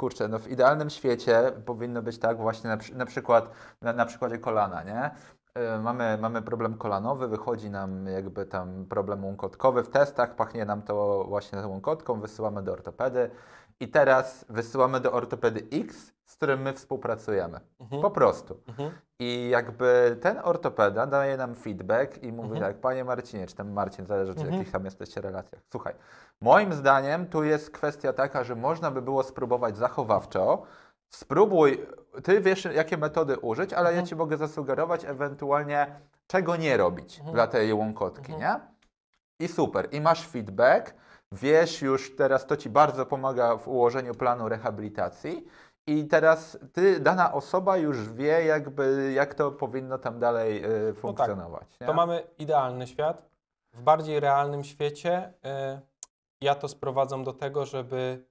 kurczę, no w idealnym świecie powinno być tak właśnie na, na przykład na, na przykładzie kolana, nie? E, mamy, mamy problem kolanowy, wychodzi nam jakby tam problem łąkotkowy w testach, pachnie nam to właśnie tą łąkotką, wysyłamy do ortopedy i teraz wysyłamy do ortopedy X, z którym my współpracujemy. Mhm. Po prostu. Mhm. I jakby ten ortopeda daje nam feedback i mówi mhm. tak, panie Marcinie, czy ten Marcin, zależy mhm. jakich tam jesteście relacjach. Słuchaj, moim zdaniem tu jest kwestia taka, że można by było spróbować zachowawczo, spróbuj, ty wiesz, jakie metody użyć, ale mhm. ja ci mogę zasugerować ewentualnie, czego nie robić mhm. dla tej łąkotki, mhm. nie? I super, i masz feedback, Wiesz już teraz, to Ci bardzo pomaga w ułożeniu planu rehabilitacji. I teraz ty, dana osoba już wie, jakby, jak to powinno tam dalej y, funkcjonować. No tak. To mamy idealny świat. W bardziej realnym świecie y, ja to sprowadzam do tego, żeby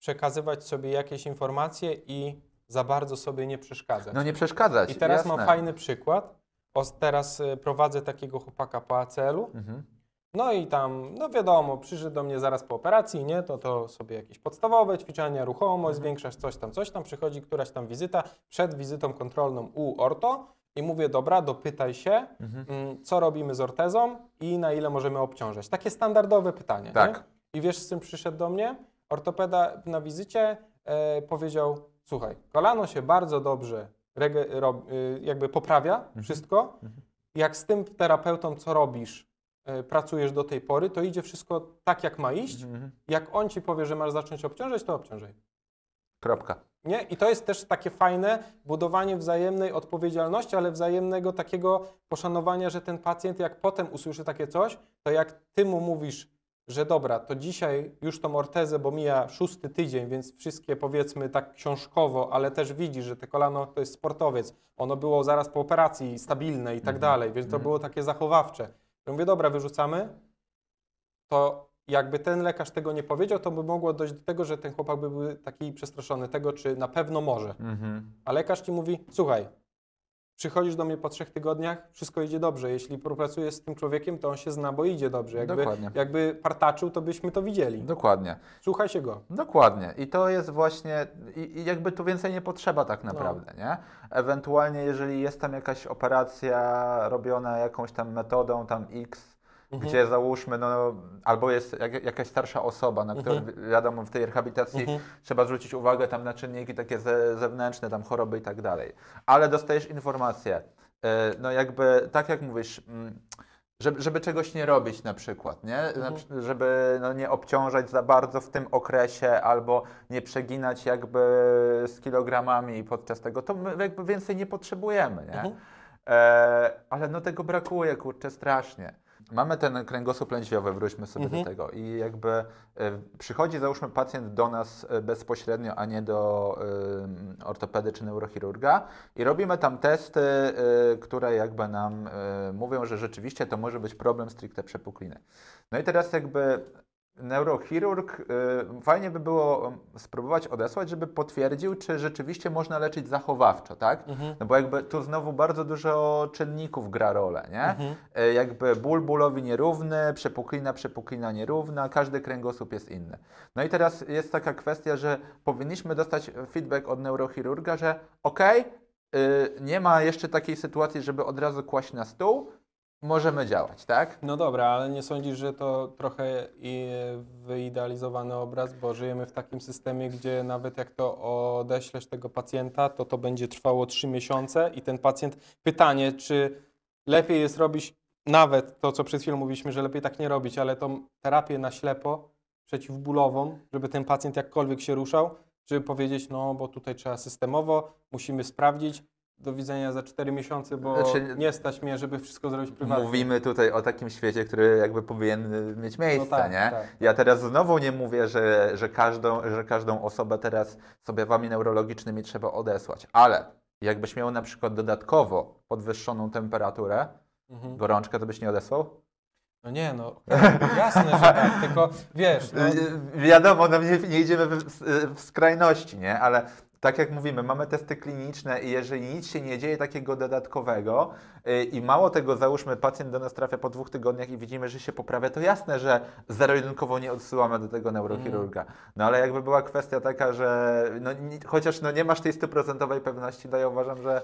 przekazywać sobie jakieś informacje i za bardzo sobie nie przeszkadzać. No nie przeszkadzać. I teraz jasne. mam fajny przykład. O, teraz y, prowadzę takiego chłopaka po ACL-u. Mhm no i tam, no wiadomo, przyszedł do mnie zaraz po operacji, nie? To, to sobie jakieś podstawowe ćwiczenia, ruchomość, zwiększasz mhm. coś tam, coś tam. Przychodzi któraś tam wizyta, przed wizytą kontrolną u orto i mówię, dobra, dopytaj się, mhm. Mm, co robimy z ortezą i na ile możemy obciążać. Takie standardowe pytanie, tak. Nie? I wiesz, z tym przyszedł do mnie? Ortopeda na wizycie e, powiedział, słuchaj, kolano się bardzo dobrze y, jakby poprawia, mhm. wszystko. Mhm. Jak z tym terapeutą, co robisz, E, pracujesz do tej pory, to idzie wszystko tak, jak ma iść. Mhm, mhm. Jak on ci powie, że masz zacząć obciążać, to obciążaj. Kropka. Nie? I to jest też takie fajne budowanie wzajemnej odpowiedzialności, ale wzajemnego takiego poszanowania, że ten pacjent, jak potem usłyszy takie coś, to jak ty mu mówisz, że dobra, to dzisiaj już tą ortezę, bo mija szósty tydzień, więc wszystkie powiedzmy tak książkowo, ale też widzisz, że te kolano to jest sportowiec. Ono było zaraz po operacji stabilne i tak mhm. dalej, więc to mhm. było takie zachowawcze ja mówię, dobra, wyrzucamy. To jakby ten lekarz tego nie powiedział, to by mogło dojść do tego, że ten chłopak by był taki przestraszony tego, czy na pewno może. Mhm. A lekarz ci mówi, słuchaj, Przychodzisz do mnie po trzech tygodniach, wszystko idzie dobrze. Jeśli pracujesz z tym człowiekiem, to on się zna, bo idzie dobrze. Jakby, Dokładnie. jakby partaczył, to byśmy to widzieli. Dokładnie. Słuchaj się go. Dokładnie. I to jest właśnie, i, i jakby tu więcej nie potrzeba tak no. naprawdę, no. nie? Ewentualnie, jeżeli jest tam jakaś operacja robiona jakąś tam metodą, tam X, mhm. gdzie załóżmy, no, albo jest jak, jakaś starsza osoba, na którą mhm. wiadomo w tej rehabilitacji mhm. trzeba zwrócić uwagę tam na czynniki takie ze, zewnętrzne, tam choroby i tak dalej. Ale dostajesz informację, e, no jakby, tak jak mówisz, mm, żeby, żeby czegoś nie robić na przykład, nie? Mhm. żeby no, nie obciążać za bardzo w tym okresie albo nie przeginać jakby z kilogramami podczas tego, to my jakby więcej nie potrzebujemy, nie? Mhm. E, ale no tego brakuje, kurczę, strasznie mamy ten kręgosłup lędźwiowy, wróćmy sobie mhm. do tego. I jakby e, przychodzi, załóżmy, pacjent do nas e, bezpośrednio, a nie do e, ortopedy czy neurochirurga i robimy tam testy, e, które jakby nam e, mówią, że rzeczywiście to może być problem stricte przepukliny. No i teraz jakby neurochirurg, y, fajnie by było um, spróbować odesłać, żeby potwierdził, czy rzeczywiście można leczyć zachowawczo, tak? Mhm. No bo jakby tu znowu bardzo dużo czynników gra rolę, nie? Mhm. Y, jakby ból bólowi nierówny, przepuklina, przepuklina nierówna, każdy kręgosłup jest inny. No i teraz jest taka kwestia, że powinniśmy dostać feedback od neurochirurga, że okej, okay, nie ma jeszcze takiej sytuacji, żeby od razu kłaść na stół, możemy działać, tak? No dobra, ale nie sądzisz, że to trochę wyidealizowany obraz, bo żyjemy w takim systemie, gdzie nawet jak to odeślesz tego pacjenta, to to będzie trwało 3 miesiące i ten pacjent... Pytanie, czy lepiej jest robić nawet to, co przed chwilą mówiliśmy, że lepiej tak nie robić, ale tą terapię na ślepo, przeciwbólową, żeby ten pacjent jakkolwiek się ruszał, żeby powiedzieć, no bo tutaj trzeba systemowo, musimy sprawdzić, do widzenia za 4 miesiące, bo znaczy, nie stać mnie, żeby wszystko zrobić prywatnie. Mówimy tutaj o takim świecie, który jakby powinien mieć no miejsce, no tak, nie? Tak. Ja teraz znowu nie mówię, że, że, każdą, że każdą osobę teraz z objawami neurologicznymi trzeba odesłać, ale jakbyś miał na przykład dodatkowo podwyższoną temperaturę, mhm. gorączkę, to byś nie odesłał? No nie, no jasne, że tak, tylko wiesz. No. Y, y, wiadomo, no nie, nie idziemy w, w skrajności, nie? Ale tak jak mówimy, mamy testy kliniczne i jeżeli nic się nie dzieje takiego dodatkowego y, i mało tego, załóżmy, pacjent do nas trafia po dwóch tygodniach i widzimy, że się poprawia, to jasne, że zero-jedynkowo nie odsyłamy do tego neurochirurga. Mm. No ale jakby była kwestia taka, że no, chociaż no, nie masz tej stuprocentowej pewności, to ja uważam, że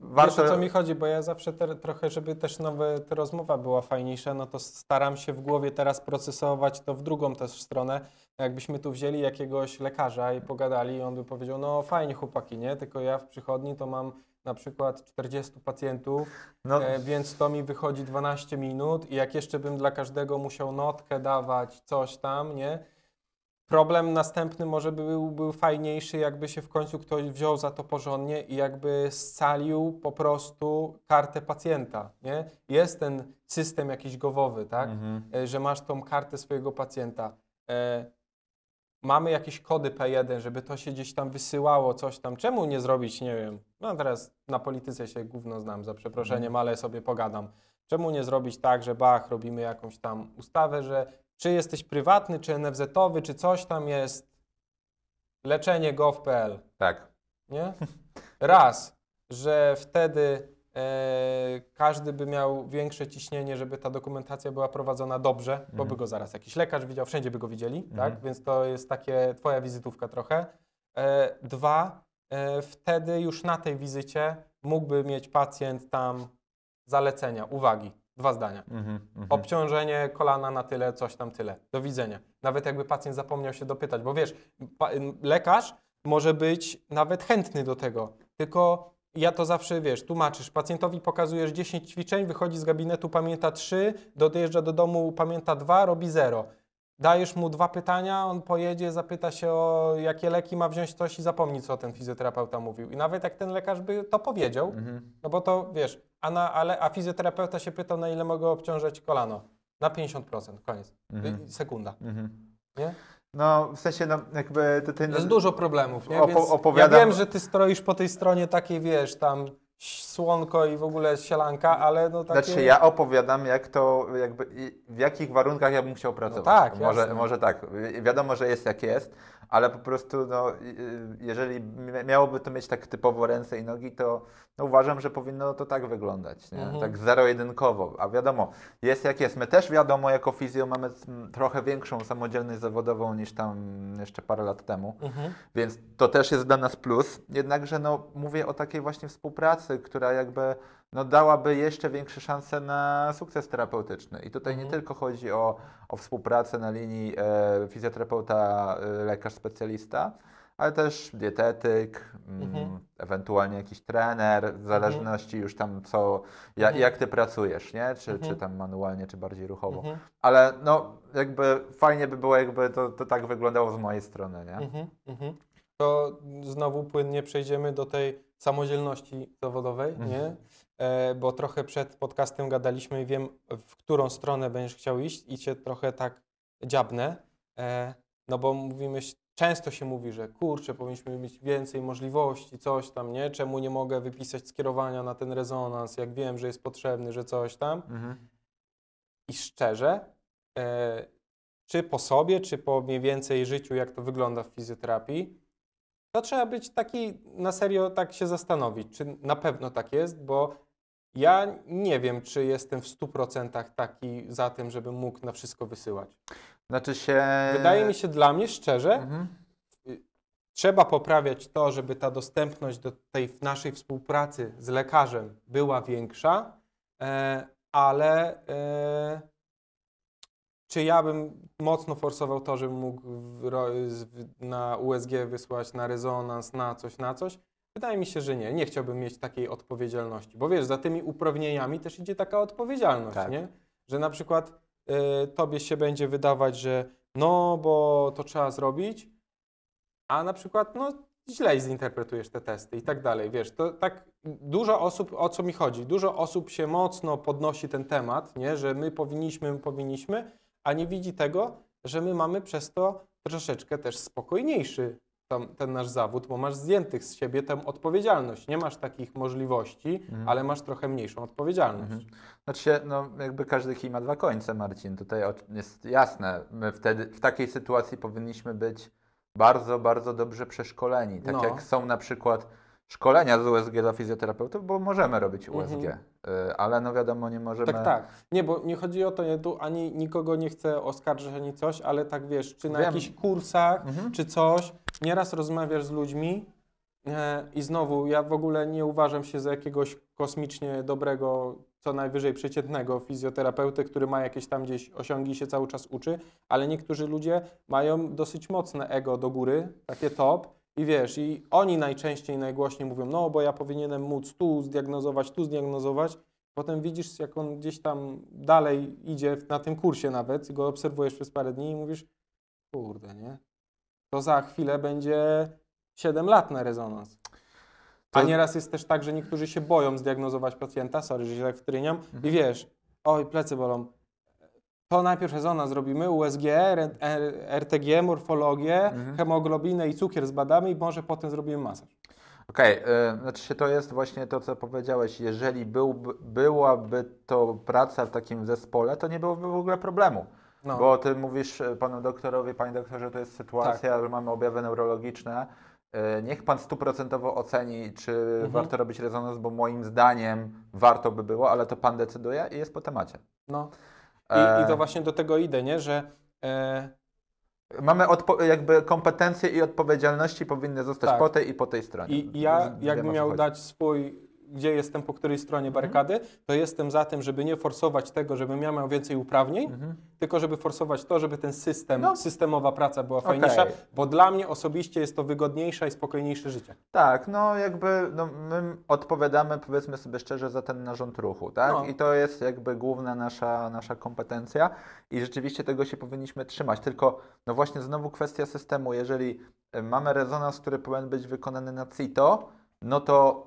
warto... Wiesz, o co mi chodzi, bo ja zawsze te, trochę, żeby też nowe, ta rozmowa była fajniejsza, no to staram się w głowie teraz procesować to w drugą też stronę, jakbyśmy tu wzięli jakiegoś lekarza i pogadali, on by powiedział, no fajnie chłopaki, nie? Tylko ja w przychodni to mam na przykład 40 pacjentów, no. e, więc to mi wychodzi 12 minut i jak jeszcze bym dla każdego musiał notkę dawać, coś tam, nie? Problem następny może by był, był fajniejszy, jakby się w końcu ktoś wziął za to porządnie i jakby scalił po prostu kartę pacjenta. Nie? Jest ten system jakiś gowowy, tak? Mhm. E, że masz tą kartę swojego pacjenta. E, mamy jakieś kody P1, żeby to się gdzieś tam wysyłało, coś tam. Czemu nie zrobić, nie wiem, no teraz na polityce się gówno znam, za przeproszeniem, mhm. ale sobie pogadam. Czemu nie zrobić tak, że bach, robimy jakąś tam ustawę, że czy jesteś prywatny, czy NFZ-owy, czy coś tam jest, leczenie gov.pl. Tak. Nie? Raz, że wtedy E, każdy by miał większe ciśnienie, żeby ta dokumentacja była prowadzona dobrze, mhm. bo by mhm. go zaraz jakiś lekarz widział, wszędzie by go widzieli, tak? mhm. tak? Więc to jest takie twoja wizytówka trochę. E, dwa, e, wtedy już na tej wizycie mógłby mieć pacjent tam zalecenia, uwagi, dwa zdania. Mhm, mhm, Obciążenie kolana na tyle, coś tam tyle. Do widzenia. Nawet jakby pacjent zapomniał się dopytać, bo wiesz, lekarz może być nawet chętny do tego, tylko ja to zawsze, wiesz, tłumaczysz. Pacjentowi pokazujesz 10 ćwiczeń, wychodzi z gabinetu, pamięta 3, dojeżdża do domu, pamięta 2, robi 0. Dajesz mu dwa pytania, on pojedzie, zapyta się o jakie leki ma wziąć coś i zapomni, co ten fizjoterapeuta mówił. I nawet jak ten lekarz by to powiedział, mhm. no bo to wiesz, a, na, ale, a fizjoterapeuta się pytał, na ile mogę obciążać kolano. Na 50%, koniec. Mhm. Sekunda. Mhm. Nie? No, w sensie no, jakby... To Jest dużo problemów, nie? opowiadam... Ja wiem, że ty stroisz po tej stronie takiej, wiesz, tam słonko i w ogóle sielanka, ale no takie... Znaczy ja opowiadam, jak to, jakby w jakich warunkach ja bym chciał pracować. No tak, Może, może tak. Wiadomo, że jest jak jest, ale po prostu no, y, jeżeli miałoby to mieć tak typowo ręce i nogi, to no, uważam, że powinno to tak wyglądać, nie? Mhm. tak zero-jedynkowo, a wiadomo, jest jak jest. My też wiadomo, jako fizjo mamy trochę większą samodzielność zawodową niż tam jeszcze parę lat temu, mhm. więc to też jest dla nas plus, jednakże no, mówię o takiej właśnie współpracy, która jakby no dałaby jeszcze większe szanse na sukces terapeutyczny. I tutaj mhm. nie tylko chodzi o, o współpracę na linii e, fizjoterapeuta, e, lekarz specjalista, ale też dietetyk, mm, mhm. m, ewentualnie jakiś trener, w mhm. zależności mhm. już tam co, ja, mhm. jak ty pracujesz, nie? Czy, czy mhm. tam manualnie, czy bardziej ruchowo. Ale no jakby fajnie by było, jakby to, to tak wyglądało z mojej strony, nie? To znowu płynnie przejdziemy do tej samodzielności zawodowej, nie? E, bo trochę przed podcastem gadaliśmy i wiem, w którą stronę będziesz chciał iść i cię trochę tak dziabnę, e, no bo mówimy, często się mówi, że kurczę, powinniśmy mieć więcej możliwości, coś tam, nie? Czemu nie mogę wypisać skierowania na ten rezonans, jak wiem, że jest potrzebny, że coś tam. Mhm. I szczerze, e, czy po sobie, czy po mniej więcej życiu, jak to wygląda w fizjoterapii, to trzeba być taki na serio, tak się zastanowić, czy na pewno tak jest, bo ja nie wiem, czy jestem w 100% taki za tym, żebym mógł na wszystko wysyłać. Znaczy się. Wydaje mi się dla mnie szczerze, mhm. Y, trzeba poprawiać to, żeby ta dostępność do tej naszej współpracy z lekarzem była większa, e, ale e, czy ja bym mocno forsował to, żebym mógł na USG wysłać, na rezonans, na coś, na coś? Wydaje mi się, że nie. Nie chciałbym mieć takiej odpowiedzialności, bo wiesz, za tymi uprawnieniami też idzie taka odpowiedzialność, tak. nie? Że na przykład y, tobie się będzie wydawać, że no, bo to trzeba zrobić, a na przykład no, źle zinterpretujesz te testy i tak dalej. Wiesz, to tak dużo osób, o co mi chodzi, dużo osób się mocno podnosi ten temat, nie? że my powinniśmy, my powinniśmy, a nie widzi tego, że my mamy przez to troszeczkę też spokojniejszy tam, ten nasz zawód, bo masz zdjętych z siebie tę odpowiedzialność. Nie masz takich możliwości, mhm. ale masz trochę mniejszą odpowiedzialność. Mhm. Znaczy, no, jakby każdy kij ma dwa końce, Marcin. Tutaj jest jasne, my wtedy w takiej sytuacji powinniśmy być bardzo, bardzo dobrze przeszkoleni. Tak no. jak są na przykład szkolenia z USG dla fizjoterapeutów, bo możemy robić USG, mhm. Y, ale no wiadomo, nie możemy... Tak, tak. Nie, bo nie chodzi o to, ja tu ani nikogo nie chcę oskarżyć ani coś, ale tak wiesz, czy na Wiem. jakichś kursach, mhm. czy coś, nieraz rozmawiasz z ludźmi e, i znowu, ja w ogóle nie uważam się za jakiegoś kosmicznie dobrego, co najwyżej przeciętnego fizjoterapeuty, który ma jakieś tam gdzieś osiągi i się cały czas uczy, ale niektórzy ludzie mają dosyć mocne ego do góry, takie top, i wiesz, i oni najczęściej, najgłośniej mówią, no bo ja powinienem móc tu zdiagnozować, tu zdiagnozować. Potem widzisz, jak on gdzieś tam dalej idzie na tym kursie nawet, go obserwujesz przez parę dni i mówisz, kurde, nie? To za chwilę będzie 7 lat na rezonans. A nieraz jest też tak, że niektórzy się boją zdiagnozować pacjenta, sorry, że się tak wtryniam, mhm. i wiesz, oj, plecy bolą, to najpierw rezonans zrobimy, USG, RTG, e, morfologię, mhm. hemoglobinę i cukier zbadamy i może potem zrobimy masaż. Okej, okay, e, znaczy się to jest właśnie to, co powiedziałeś. Jeżeli byłby, byłaby to praca w takim zespole, to nie byłoby w ogóle problemu. No. Bo ty mówisz e, panu doktorowi, panie doktorze, to jest sytuacja, tak. że mamy objawy neurologiczne. Niech pan stuprocentowo oceni, czy mhm. warto robić rezonans, bo moim zdaniem warto by było, ale to pan decyduje i jest po temacie. No. I, I, e. to właśnie do tego idę, nie? że e... Mamy jakby kompetencje i odpowiedzialności powinny zostać tak. po tej i po tej stronie. I ja jakbym miał dać swój gdzie jestem, po której stronie mhm. barykady, mhm. to jestem za tym, żeby nie forsować tego, żebym ja miał więcej uprawnień, mhm. tylko żeby forsować to, żeby ten system, no. systemowa praca była fajniejsza, okay. bo dla mnie osobiście jest to wygodniejsze i spokojniejsze życie. Tak, no jakby no, my odpowiadamy, powiedzmy sobie szczerze, za ten narząd ruchu, tak? No. I to jest jakby główna nasza, nasza kompetencja i rzeczywiście tego się powinniśmy trzymać, tylko no właśnie znowu kwestia systemu, jeżeli e, mamy rezonans, który powinien być wykonany na CITO, no to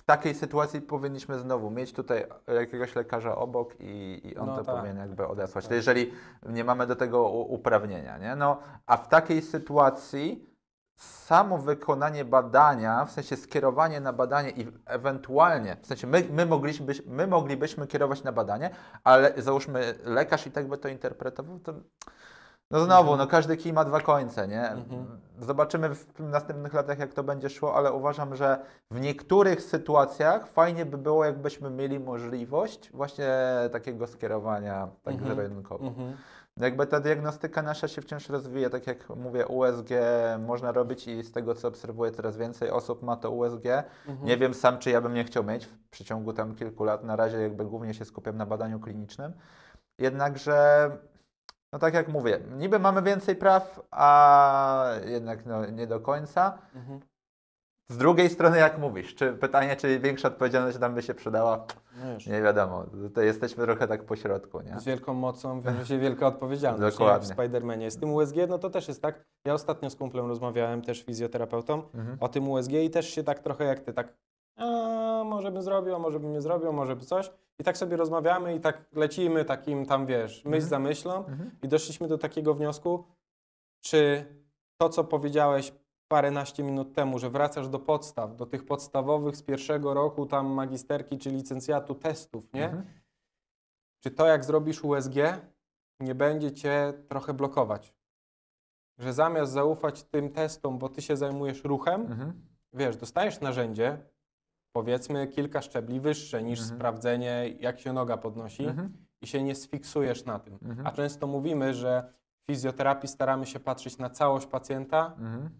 w takiej sytuacji powinniśmy znowu mieć tutaj jakiegoś lekarza obok i, i on no to tak. powinien jakby odesłać, tak. jeżeli nie mamy do tego uprawnienia. Nie? No, a w takiej sytuacji samo wykonanie badania, w sensie skierowanie na badanie i ewentualnie, w sensie my, my, moglibyśmy, my moglibyśmy kierować na badanie, ale załóżmy lekarz i tak by to interpretował, to no znowu, no mhm. każdy kij ma dwa końce, nie? Mhm. Zobaczymy w następnych latach, jak to będzie szło, ale uważam, że w niektórych sytuacjach fajnie by było, jakbyśmy mieli możliwość właśnie takiego skierowania tak mm -hmm. mm -hmm. Jakby ta diagnostyka nasza się wciąż rozwija, tak jak mówię, USG można robić i z tego co obserwuję, coraz więcej osób ma to USG. Mm -hmm. Nie wiem sam, czy ja bym nie chciał mieć w przeciągu tam kilku lat. Na razie jakby głównie się skupiam na badaniu klinicznym. Jednakże no tak jak mówię, niby mamy więcej praw, a jednak no, nie do końca. Mhm. Z drugiej strony, jak mówisz, czy pytanie, czy większa odpowiedzialność nam by się przydała? No nie wiadomo. Tutaj jesteśmy trochę tak pośrodku. Nie? Z wielką mocą wiąże się wielka odpowiedzialność. Dokładnie. Jak w Spidermanie. Z tym USG, no to też jest tak. Ja ostatnio z kumplem rozmawiałem też fizjoterapeutą mhm. o tym USG i też się tak trochę jak ty, tak. A, możemy może bym zrobił, może bym nie zrobił, może by coś. I tak sobie rozmawiamy i tak lecimy takim tam, wiesz, myśl mhm. za myślą mhm. i doszliśmy do takiego wniosku, czy to, co powiedziałeś paręnaście minut temu, że wracasz do podstaw, do tych podstawowych z pierwszego roku tam magisterki czy licencjatu testów, nie? Mhm. Czy to, jak zrobisz USG, nie będzie cię trochę blokować? Że zamiast zaufać tym testom, bo ty się zajmujesz ruchem, mhm. wiesz, dostajesz narzędzie, powiedzmy kilka szczebli wyższe niż mhm. sprawdzenie, jak się noga podnosi mhm. i się nie sfiksujesz na tym. Mhm. A często mówimy, że w fizjoterapii staramy się patrzeć na całość pacjenta, mhm.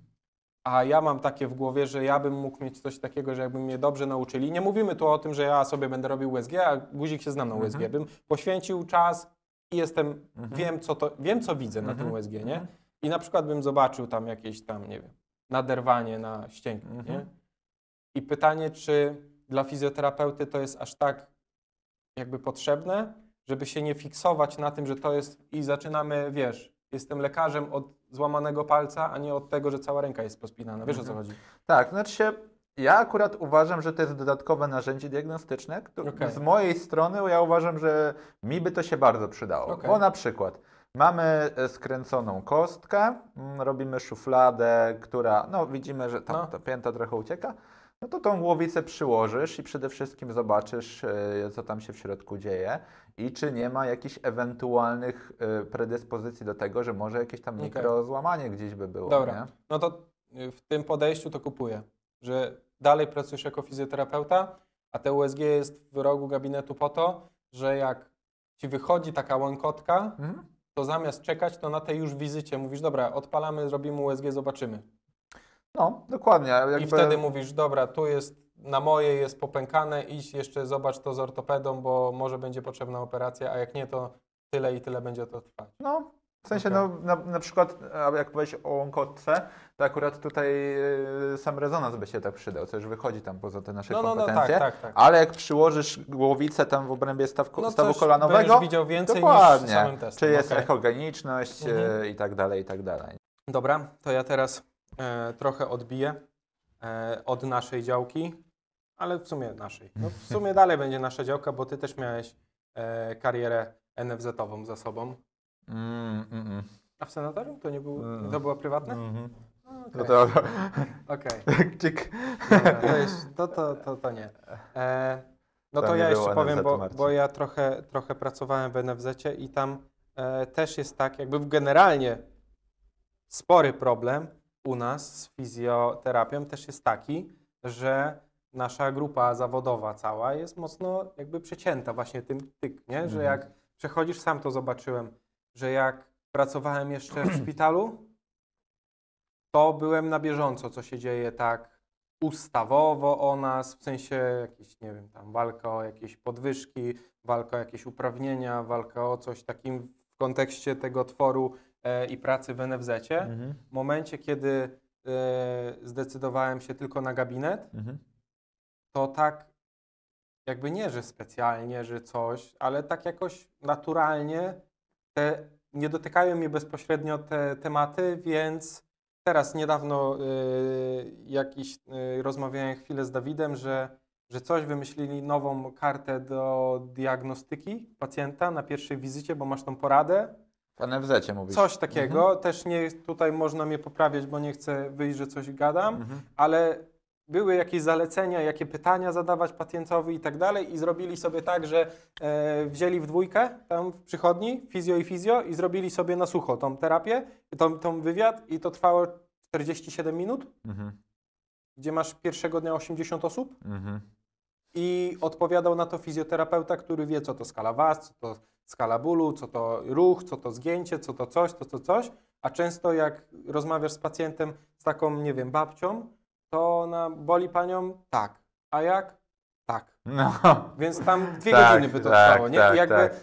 a ja mam takie w głowie, że ja bym mógł mieć coś takiego, że jakby mnie dobrze nauczyli. Nie mówimy tu o tym, że ja sobie będę robił USG, a guzik się znam na USG. Mhm. Bym poświęcił czas i jestem, mhm. wiem, co to, wiem, co widzę na tym USG, nie? I na przykład bym zobaczył tam jakieś tam, nie wiem, naderwanie na ścięgnie, nie? I pytanie, czy dla fizjoterapeuty to jest aż tak jakby potrzebne, żeby się nie fiksować na tym, że to jest i zaczynamy, wiesz, jestem lekarzem od złamanego palca, a nie od tego, że cała ręka jest pospinana. Wiesz mhm. o co mhm. chodzi? Tak, znaczy się ja akurat uważam, że to jest dodatkowe narzędzie diagnostyczne. Okay. Z mojej strony ja uważam, że mi by to się bardzo przydało. Okay. Bo na przykład mamy e, skręconą kostkę, mm, robimy szufladę, która, no widzimy, że tam no. ta pięta trochę ucieka no to tą głowicę przyłożysz i przede wszystkim zobaczysz, e, co tam się w środku dzieje i czy nie ma jakichś ewentualnych e, predyspozycji do tego, że może jakieś tam okay. mikrozłamanie gdzieś by było. Dobra, nie? no to e, w tym podejściu to kupuję, że dalej pracujesz jako fizjoterapeuta, a te USG jest w rogu gabinetu po to, że jak ci wychodzi taka łękotka, mhm. to zamiast czekać, to na tej już wizycie mówisz, dobra, odpalamy, zrobimy USG, zobaczymy. No, dokładnie. Jakby... I wtedy mówisz, dobra, tu jest, na moje jest popękane, idź jeszcze zobacz to z ortopedą, bo może będzie potrzebna operacja, a jak nie, to tyle i tyle będzie to trwać. No, w sensie, okay. no, na, na przykład, jak powiedzieć o łąkotce, to akurat tutaj y, sam rezonans by się tak przydał, co już wychodzi tam poza te nasze no, kompetencje. No, no, tak, tak, tak, tak. Ale jak przyłożysz głowicę tam w obrębie stawu no, stawu kolanowego, widział więcej dokładnie, niż samym testem. czy jest okay. mhm. i tak dalej, i tak dalej. Dobra, to ja teraz E, trochę odbije e, od naszej działki, ale w sumie naszej. No w sumie dalej będzie nasza działka, bo ty też miałeś e, karierę NFZ-ową za sobą. Mm, mm, mm. A w sanatorium to nie było, mm. to było prywatne? -hmm. Okay. No to, no to. Okej. Tak, okay. To, to, to, to, to nie. E, no tam to, ja jeszcze powiem, bo, bo, ja trochę, trochę pracowałem w NFZ i tam e, też jest tak, jakby generalnie spory problem, u nas z fizjoterapią też jest taki, że nasza grupa zawodowa cała jest mocno jakby przecięta właśnie tym tyk, nie? że mhm. jak przechodzisz, sam to zobaczyłem, że jak pracowałem jeszcze w szpitalu, to byłem na bieżąco, co się dzieje tak ustawowo o nas, w sensie jakieś, nie wiem, tam walka o jakieś podwyżki, walka o jakieś uprawnienia, walka o coś takim w kontekście tego tworu E, i pracy w NFZ. Mhm. W momencie, kiedy e, zdecydowałem się tylko na gabinet, mhm. to tak jakby nie, że specjalnie, że coś, ale tak jakoś naturalnie te, nie dotykają mnie bezpośrednio te tematy, więc teraz niedawno y, jakiś y, rozmawiałem chwilę z Dawidem, że, że coś wymyślili nową kartę do diagnostyki pacjenta na pierwszej wizycie, bo masz tą poradę NFZ mówisz. Coś takiego. Mhm. Też nie, tutaj można mnie poprawiać, bo nie chcę wyjść, że coś gadam, mhm. ale były jakieś zalecenia, jakie pytania zadawać pacjentowi i tak dalej i zrobili sobie tak, że e, wzięli w dwójkę tam w przychodni, fizjo i fizjo i zrobili sobie na sucho tą terapię, tą, tą wywiad i to trwało 47 minut, mhm. gdzie masz pierwszego dnia 80 osób, mhm. I odpowiadał na to fizjoterapeuta, który wie, co to skala was, co to skala bólu, co to ruch, co to zgięcie, co to coś, co to coś. A często jak rozmawiasz z pacjentem, z taką, nie wiem, babcią, to ona boli panią? Tak. A jak? Tak. No. Więc tam dwie tak, godziny by to tak, trwało, nie? Tak, I, jakby, tak.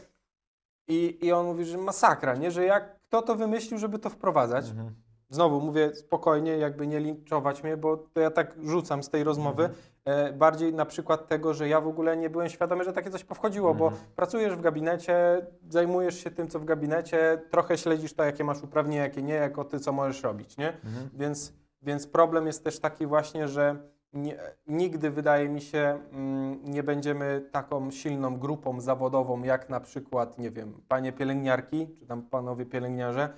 i, I on mówi, że masakra, nie? Że jak, kto to wymyślił, żeby to wprowadzać? Mhm. Znowu mówię spokojnie, jakby nie linczować mnie, bo to ja tak rzucam z tej rozmowy, mhm. E, bardziej na przykład tego, że ja w ogóle nie byłem świadomy, że takie coś powchodziło, mhm. bo pracujesz w gabinecie, zajmujesz się tym, co w gabinecie, trochę śledzisz to, jakie masz uprawnienia, jakie nie, jako ty, co możesz robić, nie? Mhm. Więc, więc problem jest też taki właśnie, że nie, nigdy wydaje mi się mm, nie będziemy taką silną grupą zawodową, jak na przykład, nie wiem, panie pielęgniarki, czy tam panowie pielęgniarze,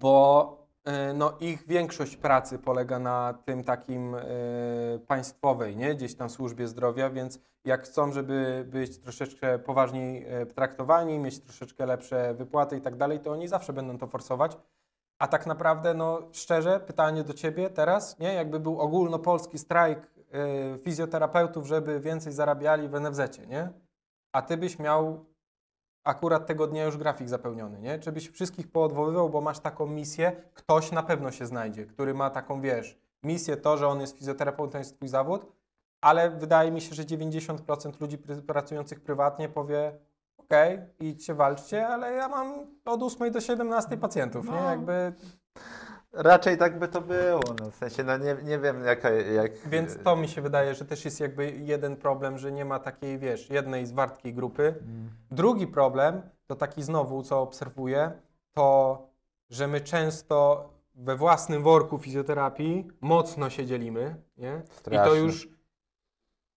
bo E, no ich większość pracy polega na tym takim e, państwowej, nie? gdzieś tam służbie zdrowia, więc jak chcą, żeby być troszeczkę poważniej e, traktowani, mieć troszeczkę lepsze wypłaty i tak dalej, to oni zawsze będą to forsować. A tak naprawdę, no szczerze, pytanie do Ciebie teraz, nie? Jakby był ogólnopolski strajk fizjoterapeutów, żeby więcej zarabiali w NFZ, nie? A Ty byś miał akurat tego dnia już grafik zapełniony, nie? Czy byś wszystkich poodwoływał, bo masz taką misję, ktoś na pewno się znajdzie, który ma taką, wiesz, misję to, że on jest fizjoterapeutą, to jest twój zawód, ale wydaje mi się, że 90% ludzi pracujących prywatnie powie okej, okay, idźcie, walczcie, ale ja mam od 8 do 17 pacjentów, no. nie? Jakby... Raczej tak by to było. No, w sensie, no nie, nie wiem jaka, jak... Więc to mi się wydaje, że też jest jakby jeden problem, że nie ma takiej, wiesz, jednej zwartkiej grupy. Mm. Drugi problem, to taki znowu, co obserwuję, to, że my często we własnym worku fizjoterapii mocno się dzielimy, nie? I to już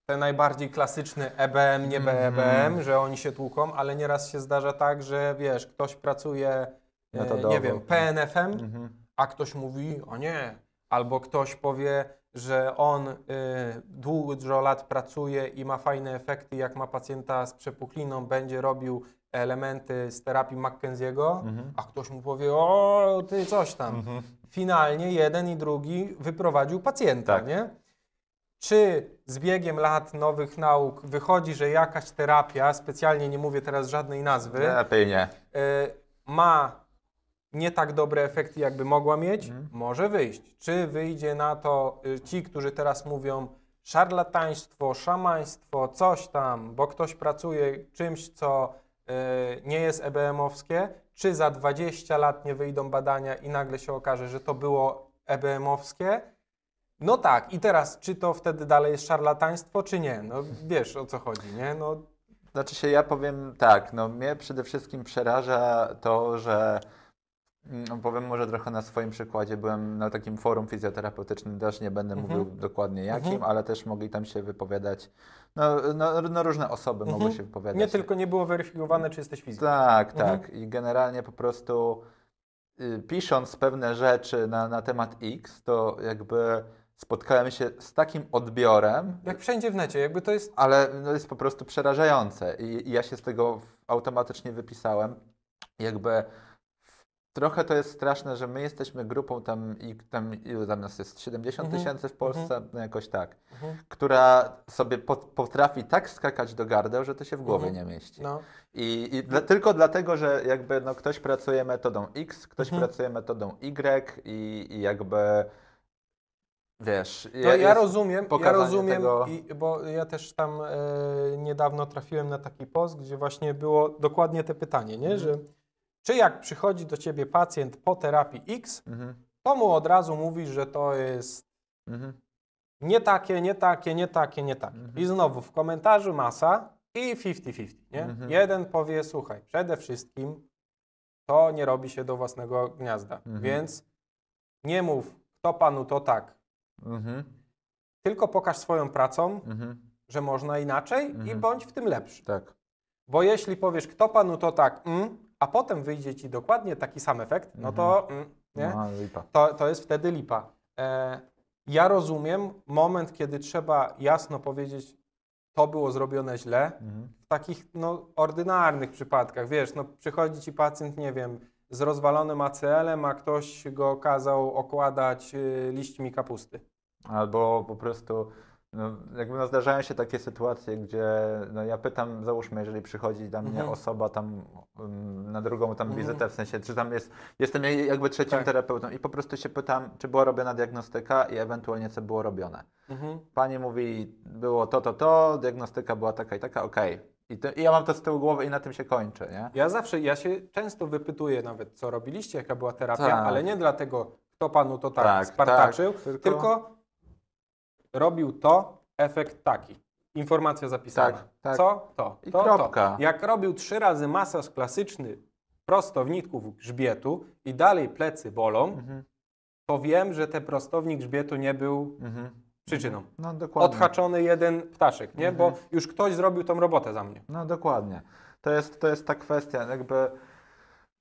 te najbardziej klasyczne EBM, nie mhm. BEBM, mm -hmm. że oni się tłuką, ale nieraz się zdarza tak, że wiesz, ktoś pracuje, e, nie wiem, no. PNF-em, mm -hmm a ktoś mówi, o nie, albo ktoś powie, że on y, dużo lat pracuje i ma fajne efekty, jak ma pacjenta z przepukliną, będzie robił elementy z terapii McKenzie'ego, mhm. a ktoś mu powie, o ty coś tam. Mhm. Finalnie jeden i drugi wyprowadził pacjenta, tak. nie? Czy z biegiem lat nowych nauk wychodzi, że jakaś terapia, specjalnie nie mówię teraz żadnej nazwy, nie, y, ma nie tak dobre efekty, jakby mogła mieć, mhm. może wyjść. Czy wyjdzie na to y, ci, którzy teraz mówią szarlataństwo, szamaństwo, coś tam, bo ktoś pracuje czymś, co y, nie jest EBM-owskie, czy za 20 lat nie wyjdą badania i nagle się okaże, że to było EBM-owskie? No tak, i teraz, czy to wtedy dalej jest szarlataństwo, czy nie? No wiesz o co chodzi, nie? No. Znaczy się, ja powiem tak, no mnie przede wszystkim przeraża to, że Mm, powiem może trochę na swoim przykładzie. Byłem na takim forum fizjoterapeutycznym, też nie będę mhm. mówił dokładnie mhm. jakim, mhm. ale też mogli tam się wypowiadać. No, no, no różne osoby mhm. mogły się wypowiadać. Nie tylko nie było weryfikowane, czy jesteś fizjoterapeutą. Tak, mhm. tak. I generalnie po prostu y, pisząc pewne rzeczy na, na temat X, to jakby spotkałem się z takim odbiorem. Jak wszędzie w necie, jakby to jest. Ale no jest po prostu przerażające. I, i ja się z tego automatycznie wypisałem. Jakby Trochę to jest straszne, że my jesteśmy grupą tam i tam ilu tam nas jest 70 mhm. tysięcy w mhm. Polsce, no jakoś tak, mhm. która sobie potrafi tak skakać do gardeł, że to się w głowie nie mieści. No. I, i dla, tylko dlatego, że jakby no, ktoś pracuje metodą X, ktoś pracuje metodą Y i, i jakby wiesz. No, ja rozumiem, ja rozumiem, tego... i, bo ja też tam e, niedawno trafiłem na taki post, gdzie właśnie było dokładnie te pytanie, nie? Że czy jak przychodzi do ciebie pacjent po terapii X, mhm. to mu od razu mówisz, że to jest mhm. nie takie, nie takie, nie takie, nie takie. Mhm. I znowu w komentarzu masa i 50-50. Nie? Mhm. Jeden powie, słuchaj, przede wszystkim to nie robi się do własnego gniazda, mhm. więc nie mów, kto panu to tak. Mhm. Tylko pokaż swoją pracą, że można inaczej i bądź w tym lepszy. Tak. Bo jeśli powiesz, kto panu to tak, mm, a potem wyjdzie ci dokładnie taki sam efekt, no to, mhm. mm, nie? No, to, to jest wtedy lipa. E, ja rozumiem moment, kiedy trzeba jasno powiedzieć, to było zrobione źle, mhm. w takich no, ordynarnych przypadkach. Wiesz, no, przychodzi ci pacjent, nie wiem, z rozwalonym ACL-em, a ktoś go kazał okładać y, liśćmi kapusty. Albo po prostu. No, jakby no, zdarzają się takie sytuacje, gdzie no, ja pytam, załóżmy, jeżeli przychodzi do mnie mhm. osoba tam mm, na drugą tam mhm. wizytę, w sensie, czy tam jest, jestem jakby trzecim tak. terapeutą i po prostu się pytam, czy była robiona diagnostyka i ewentualnie co było robione. Mhm. Pani mówi, było to, to, to, diagnostyka była taka i taka, okej. Okay. I, to, I, ja mam to z tyłu głowy i na tym się kończę nie? Ja zawsze, ja się często wypytuję nawet, co robiliście, jaka była terapia, tak. ale nie dlatego, kto panu to tak, tak, tak. spartaczył, tak, tylko... tylko robił to, efekt taki. Informacja zapisana. Tak, tak. Co? To. I to, kropka. To. Jak robił trzy razy masaż klasyczny prostowników grzbietu i dalej plecy bolą, mhm. to wiem, że ten prostownik grzbietu nie był mhm. przyczyną. Mhm. No, dokładnie. Odhaczony jeden ptaszek, nie? Mhm. Bo już ktoś zrobił tą robotę za mnie. No dokładnie. To jest, to jest ta kwestia, jakby...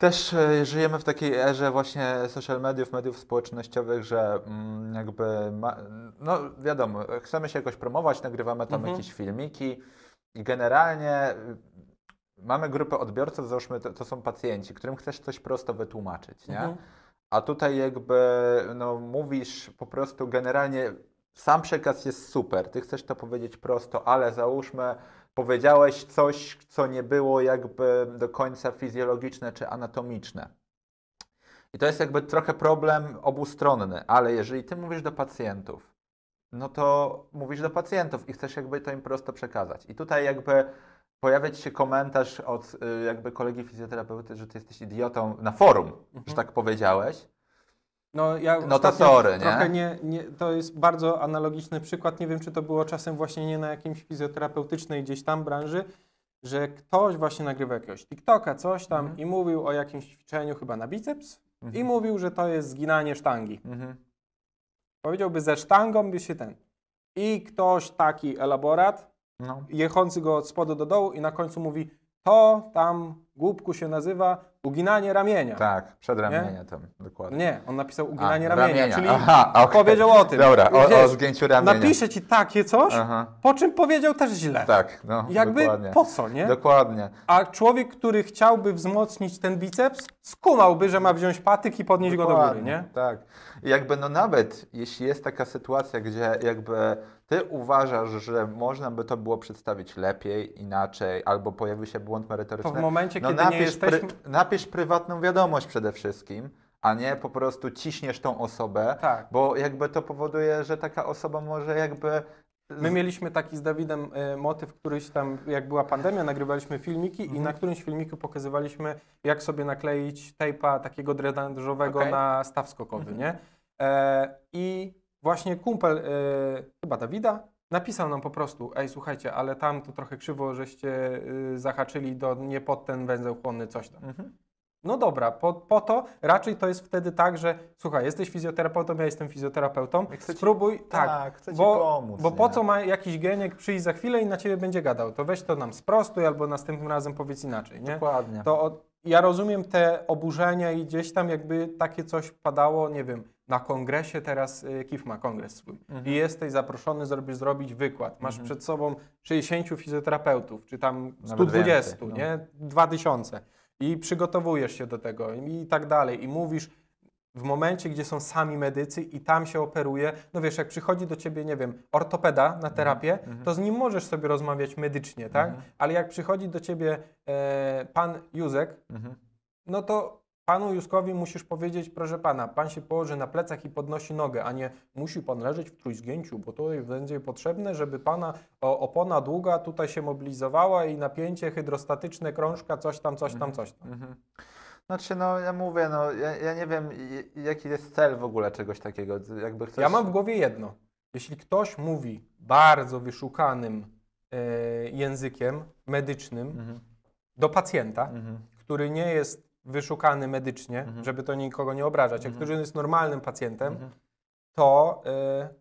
Też e, żyjemy w takiej erze właśnie social mediów, mediów społecznościowych, że mm, jakby, ma, no wiadomo, chcemy się jakoś promować, nagrywamy tam mhm. jakieś filmiki i generalnie y, mamy grupę odbiorców, załóżmy to, to są pacjenci, którym chcesz coś prosto wytłumaczyć, nie? Mhm. A tutaj jakby no, mówisz po prostu generalnie sam przekaz jest super, ty chcesz to powiedzieć prosto, ale załóżmy powiedziałeś coś, co nie było jakby do końca fizjologiczne czy anatomiczne. I to jest jakby trochę problem obustronny, ale jeżeli ty mówisz do pacjentów, no to mówisz do pacjentów i chcesz jakby to im prosto przekazać. I tutaj jakby pojawiać się komentarz od y, jakby kolegi fizjoterapeuty, że ty jesteś idiotą na forum, mhm. że tak powiedziałeś. No, ja no to sorry, nie? Nie, nie? To jest bardzo analogiczny przykład. Nie wiem, czy to było czasem właśnie nie na jakimś fizjoterapeutycznej gdzieś tam branży, że ktoś właśnie nagrywa jakiegoś TikToka, coś tam mhm. i mówił o jakimś ćwiczeniu chyba na biceps mhm. i mówił, że to jest zginanie sztangi. Mhm. Powiedziałby, ze sztangą by się ten. I ktoś taki elaborat, no. jechący go od spodu do dołu i na końcu mówi, to tam głupku się nazywa, Uginanie ramienia. Tak, przed ramienia tam, dokładnie. Nie, on napisał uginanie A, ramienia, ramienia, czyli Aha, okay. powiedział o tym. Dobra, o, Wiesz, o zgięciu ramienia. Napisze ci takie coś, Aha. po czym powiedział też źle. Tak, no, Jakby dokładnie. po co, nie? Dokładnie. A człowiek, który chciałby wzmocnić ten biceps, skumałby, że ma wziąć patyk i podnieść dokładnie, go do góry, nie? Tak. jakby no nawet, jeśli jest taka sytuacja, gdzie jakby ty uważasz, że można by to było przedstawić lepiej, inaczej, albo pojawi się błąd merytoryczny. To w momencie, no, kiedy napisz, nie jesteśmy łapiesz prywatną wiadomość przede wszystkim, a nie po prostu ciśniesz tą osobę, tak. bo jakby to powoduje, że taka osoba może jakby My mieliśmy taki z Dawidem y, motyw, któryś tam, jak była pandemia, nagrywaliśmy filmiki mm -hmm. i mhm. na którymś filmiku pokazywaliśmy, jak sobie nakleić tejpa takiego drenażowego okay. na staw skokowy, mm -hmm. nie? E, I właśnie kumpel, y, chyba Dawida, napisał nam po prostu, ej słuchajcie, ale tam to trochę krzywo, żeście y, zahaczyli do, nie pod ten węzeł chłonny, coś tam. Mm -hmm. No dobra, po, po to raczej to jest wtedy tak, że słuchaj, jesteś fizjoterapeutą, ja jestem fizjoterapeutą, chcę ci, spróbuj, tak, tak chcę bo, pomóc, bo po co ma jakiś geniek przyjść za chwilę i na ciebie będzie gadał, to weź to nam sprostuj albo następnym razem powiedz inaczej, nie? Dokładnie. To od, ja rozumiem te oburzenia i gdzieś tam jakby takie coś padało, nie wiem, na kongresie teraz y, KIF ma kongres swój mhm. i jesteś zaproszony, zrobisz zrobić wykład. Masz mhm. przed sobą 60 fizjoterapeutów, czy tam 120, więcej, nie? No. 2000 i przygotowujesz się do tego i tak dalej, i mówisz w momencie, gdzie są sami medycy i tam się operuje, no wiesz, jak przychodzi do ciebie, nie wiem, ortopeda na mhm, terapię, mhm. to z nim możesz sobie rozmawiać medycznie, tak? Mhm. Ale jak przychodzi do ciebie e, pan Józek, no to Panu Józkowi musisz powiedzieć, proszę pana, pan się położy na plecach i podnosi nogę, a nie musi pan leżeć w trójzgięciu, bo to będzie potrzebne, żeby pana opona długa tutaj się mobilizowała i napięcie hydrostatyczne, krążka, coś tam, coś tam, mhm, coś tam. Mhm. Znaczy, no ja mówię, no ja, ja nie wiem, jaki jest cel w ogóle czegoś takiego. Jakby ktoś... Ja mam w głowie jedno. Jeśli ktoś mówi bardzo wyszukanym e, językiem medycznym mhm. do pacjenta, mhm. który nie jest wyszukany medycznie, mhm. żeby to nikogo nie obrażać, jak mhm. ktoś jest normalnym pacjentem, mhm. to y,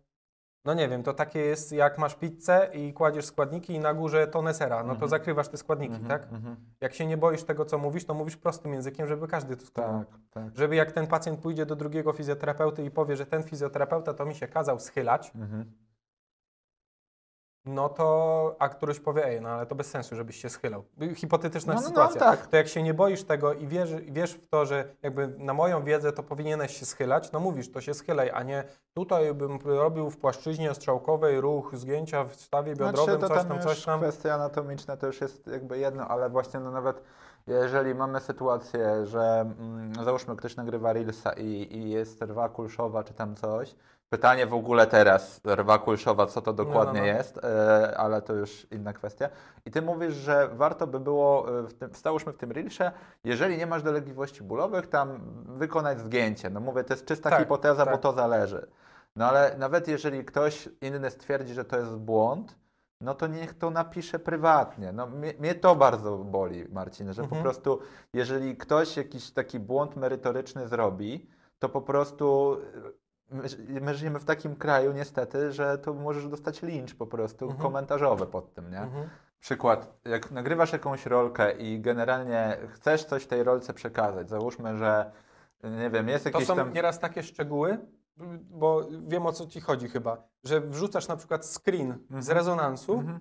no nie wiem, to takie jest jak masz pizzę i kładziesz składniki i na górze tonę sera, no to mhm. zakrywasz te składniki, mhm, tak? Mhm. Jak się nie boisz tego, co mówisz, to mówisz prostym językiem, żeby każdy to składał. Tak, tak. Żeby jak ten pacjent pójdzie do drugiego fizjoterapeuty i powie, że ten fizjoterapeuta to mi się kazał schylać, no to, a któryś powie, ej, no ale to bez sensu, żebyś się schylał. Hipotetyczna no, no, no sytuacja. No, tak. To jak się nie boisz tego i wiesz, wiesz w to, że jakby na moją wiedzę to powinieneś się schylać, no mówisz, to się schylaj, a nie tutaj bym robił w płaszczyźnie strzałkowej ruch, zgięcia w stawie znaczy, biodrowym, znaczy, coś tam, coś tam. Kwestia anatomiczna to już jest jakby jedno, ale właśnie no nawet jeżeli mamy sytuację, że mm, załóżmy ktoś nagrywa Reelsa i, i jest rwa kulszowa czy tam coś, Pytanie w ogóle teraz, rwa kulszowa, co to no, no, dokładnie no, no, no. jest, e, ale to już inna kwestia. I ty mówisz, że warto by było, e, w w tym reelsie, jeżeli nie masz dolegliwości bólowych, tam wykonać zgięcie. No mówię, to jest czysta tak, hipoteza, tak. bo to zależy. No ale nawet jeżeli ktoś inny stwierdzi, że to jest błąd, no to niech to napisze prywatnie. No, mnie, mnie to bardzo boli, Marcin, że mhm. po prostu jeżeli ktoś jakiś taki błąd merytoryczny zrobi, to po prostu my żyjemy w takim kraju niestety, że to możesz dostać lincz po prostu mhm. komentarzowy pod tym, nie? Mhm. Przykład, jak nagrywasz jakąś rolkę i generalnie chcesz coś tej rolce przekazać, załóżmy, że nie wiem, jest jakiś tam... To są nieraz takie szczegóły, bo wiem o co Ci chodzi chyba, że wrzucasz na przykład screen mhm. z rezonansu mhm.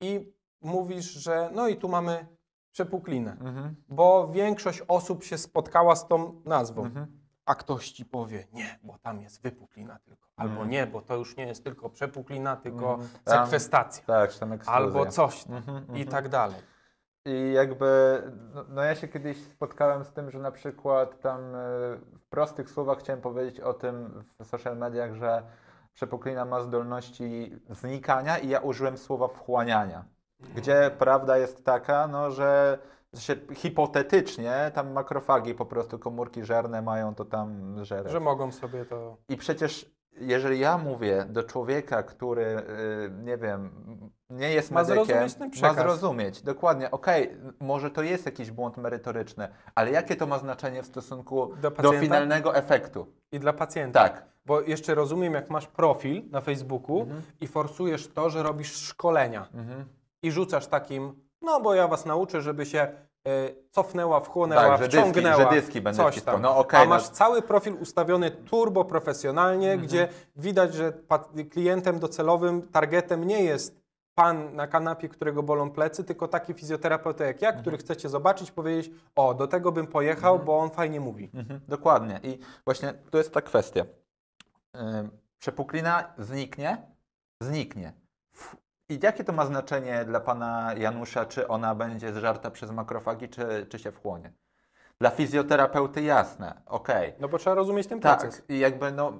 i mówisz, że no i tu mamy przepuklinę, mhm. bo większość osób się spotkała z tą nazwą mhm a ktoś ci powie nie, bo tam jest wypuklina tylko, albo mm. nie, bo to już nie jest tylko przepuklina, tylko mhm. tam, sekwestacja, tak, tam albo coś mm -hmm, i mhm. tak dalej. I jakby, no, no, ja się kiedyś spotkałem z tym, że na przykład tam e, w prostych słowach chciałem powiedzieć o tym w social mediach, że przepuklina ma zdolności znikania i ja użyłem słowa wchłaniania, mhm. gdzie prawda jest taka, no, że hipotetycznie tam makrofagi po prostu komórki żerne mają to tam żereć. Że mogą sobie to. I przecież jeżeli ja mówię do człowieka, który, y, nie wiem, nie jest ma medykiem, zrozumieć ten ma zrozumieć, dokładnie, okej, okay, może to jest jakiś błąd merytoryczny, ale jakie to ma znaczenie w stosunku do, do, finalnego efektu? I dla pacjenta. Tak. Bo jeszcze rozumiem, jak masz profil na Facebooku mhm. i forsujesz to, że robisz szkolenia mhm. i rzucasz takim no bo ja was nauczę, żeby się e, cofnęła, wchłonęła, tak, że wciągnęła. Dyski, że dyski będą coś tam. No, okay, A masz no. cały profil ustawiony turbo profesjonalnie, mhm. gdzie widać, że klientem docelowym, targetem nie jest pan na kanapie, którego bolą plecy, tylko taki fizjoterapeuta jak ja, mhm. który chcecie zobaczyć, powiedzieć, o, do tego bym pojechał, mhm. bo on fajnie mówi. Mhm. Dokładnie. I właśnie tu jest ta kwestia. Yy, przepuklina zniknie, zniknie. I jakie to ma znaczenie dla pana Janusza, czy ona będzie zżarta przez makrofagi, czy, czy się wchłonie? Dla fizjoterapeuty jasne, ok. No bo trzeba rozumieć ten tak, proces. Tak, i jakby no,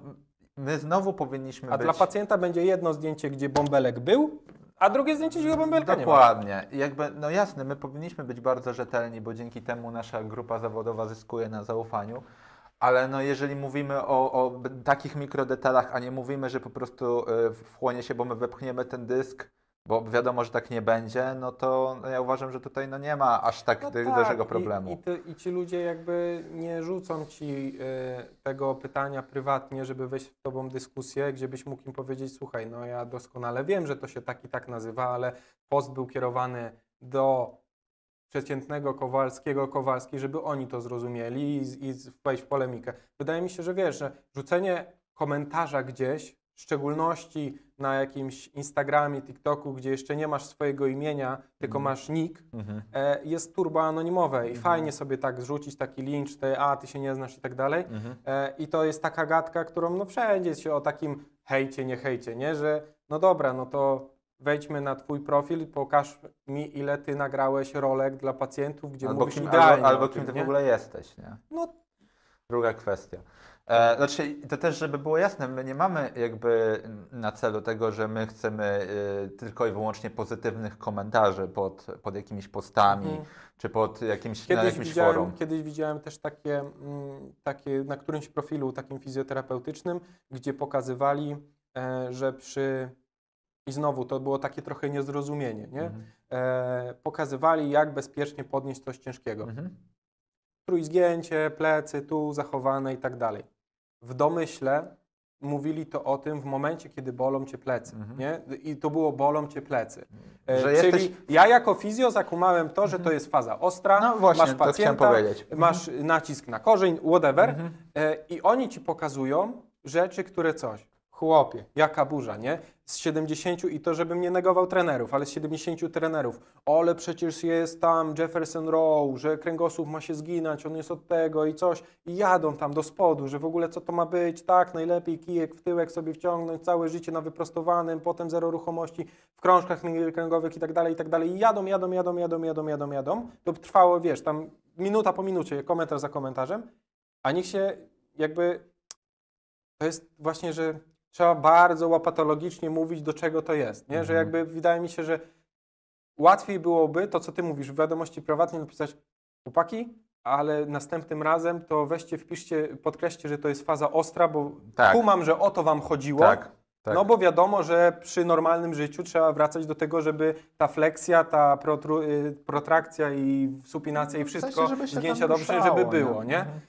my znowu powinniśmy A być... dla pacjenta będzie jedno zdjęcie, gdzie bąbelek był, a drugie zdjęcie, gdzie bąbelka nie ma. Dokładnie. I Jakby, no jasne, my powinniśmy być bardzo rzetelni, bo dzięki temu nasza grupa zawodowa zyskuje na zaufaniu. Ale no jeżeli mówimy o, o takich mikrodetalach, a nie mówimy, że po prostu y, wchłonie się, bo my wepchniemy ten dysk bo wiadomo, że tak nie będzie, no to ja uważam, że tutaj no nie ma aż tak no tak, dużego problemu. I, i, ty, I, ci ludzie jakby nie rzucą ci y, tego pytania prywatnie, żeby wejść z tobą dyskusję, gdzie byś mógł im powiedzieć, słuchaj, no ja doskonale wiem, że to się tak i tak nazywa, ale post był kierowany do przeciętnego Kowalskiego, Kowalski, żeby oni to zrozumieli i, i wejść w polemikę. Wydaje mi się, że wiesz, że rzucenie komentarza gdzieś w szczególności na jakimś Instagramie, TikToku, gdzie jeszcze nie masz swojego imienia, tylko mm. masz nick, mm -hmm. e, jest turbo anonimowe i mm -hmm. fajnie sobie tak zrzucić taki czy te a, ty się nie znasz i tak dalej. -hmm. E, I to jest taka gadka, którą no wszędzie się o takim hejcie, nie hejcie, nie? Że no dobra, no to wejdźmy na Twój profil i pokaż mi, ile Ty nagrałeś rolek dla pacjentów, gdzie albo mówisz kim, idealnie. Albo, albo kim Ty w ogóle jesteś, nie? No Druga kwestia. E, znaczy, to też, żeby było jasne, my nie mamy jakby na celu tego, że my chcemy y, tylko i wyłącznie pozytywnych komentarzy pod, pod jakimiś postami mhm. czy pod jakimś, kiedyś na jakimś forum. Kiedyś widziałem też takie, mm, takie na którymś profilu takim fizjoterapeutycznym, gdzie pokazywali, e, że przy i znowu to było takie trochę niezrozumienie, nie? Mhm. E, pokazywali, jak bezpiecznie podnieść coś ciężkiego. Mhm trójzgięcie, plecy, tu zachowane i tak dalej. W domyśle mówili to o tym w momencie, kiedy bolą cię plecy. Mhm. Nie? I to było bolą cię plecy. E, czyli jesteś... ja jako fizjo zakumałem to, że mhm. to jest faza ostra, no właśnie, masz pacjenta, masz mhm. nacisk na korzeń, whatever mhm. e, i oni ci pokazują rzeczy, które coś chłopie, jaka burza, nie? Z 70 i to, żebym nie negował trenerów, ale z 70 trenerów, ale przecież jest tam Jefferson Row, że kręgosłup ma się zginać, on jest od tego i coś, i jadą tam do spodu, że w ogóle co to ma być, tak, najlepiej kijek w tyłek sobie wciągnąć, całe życie na wyprostowanym, potem zero ruchomości w krążkach kręgowych i tak dalej, i tak dalej, i jadą, jadą, jadą, jadą, jadą, jadą, jadą, to trwało, wiesz, tam minuta po minucie, komentarz za komentarzem, a niech się jakby, to jest właśnie, że trzeba bardzo łapatologicznie mówić, do czego to jest. Nie? Mhm. Że jakby wydaje mi się, że łatwiej byłoby to, co ty mówisz, w wiadomości prywatnej napisać chłopaki, ale następnym razem to weźcie, wpiszcie, podkreślcie, że to jest faza ostra, bo tak. kumam, że o to wam chodziło. Tak. Tak. No bo wiadomo, że przy normalnym życiu trzeba wracać do tego, żeby ta fleksja, ta protru, y, protrakcja i supinacja i no, wszystko, zdjęcia zgięcia dobrze, żeby było, nie? nie? Mhm.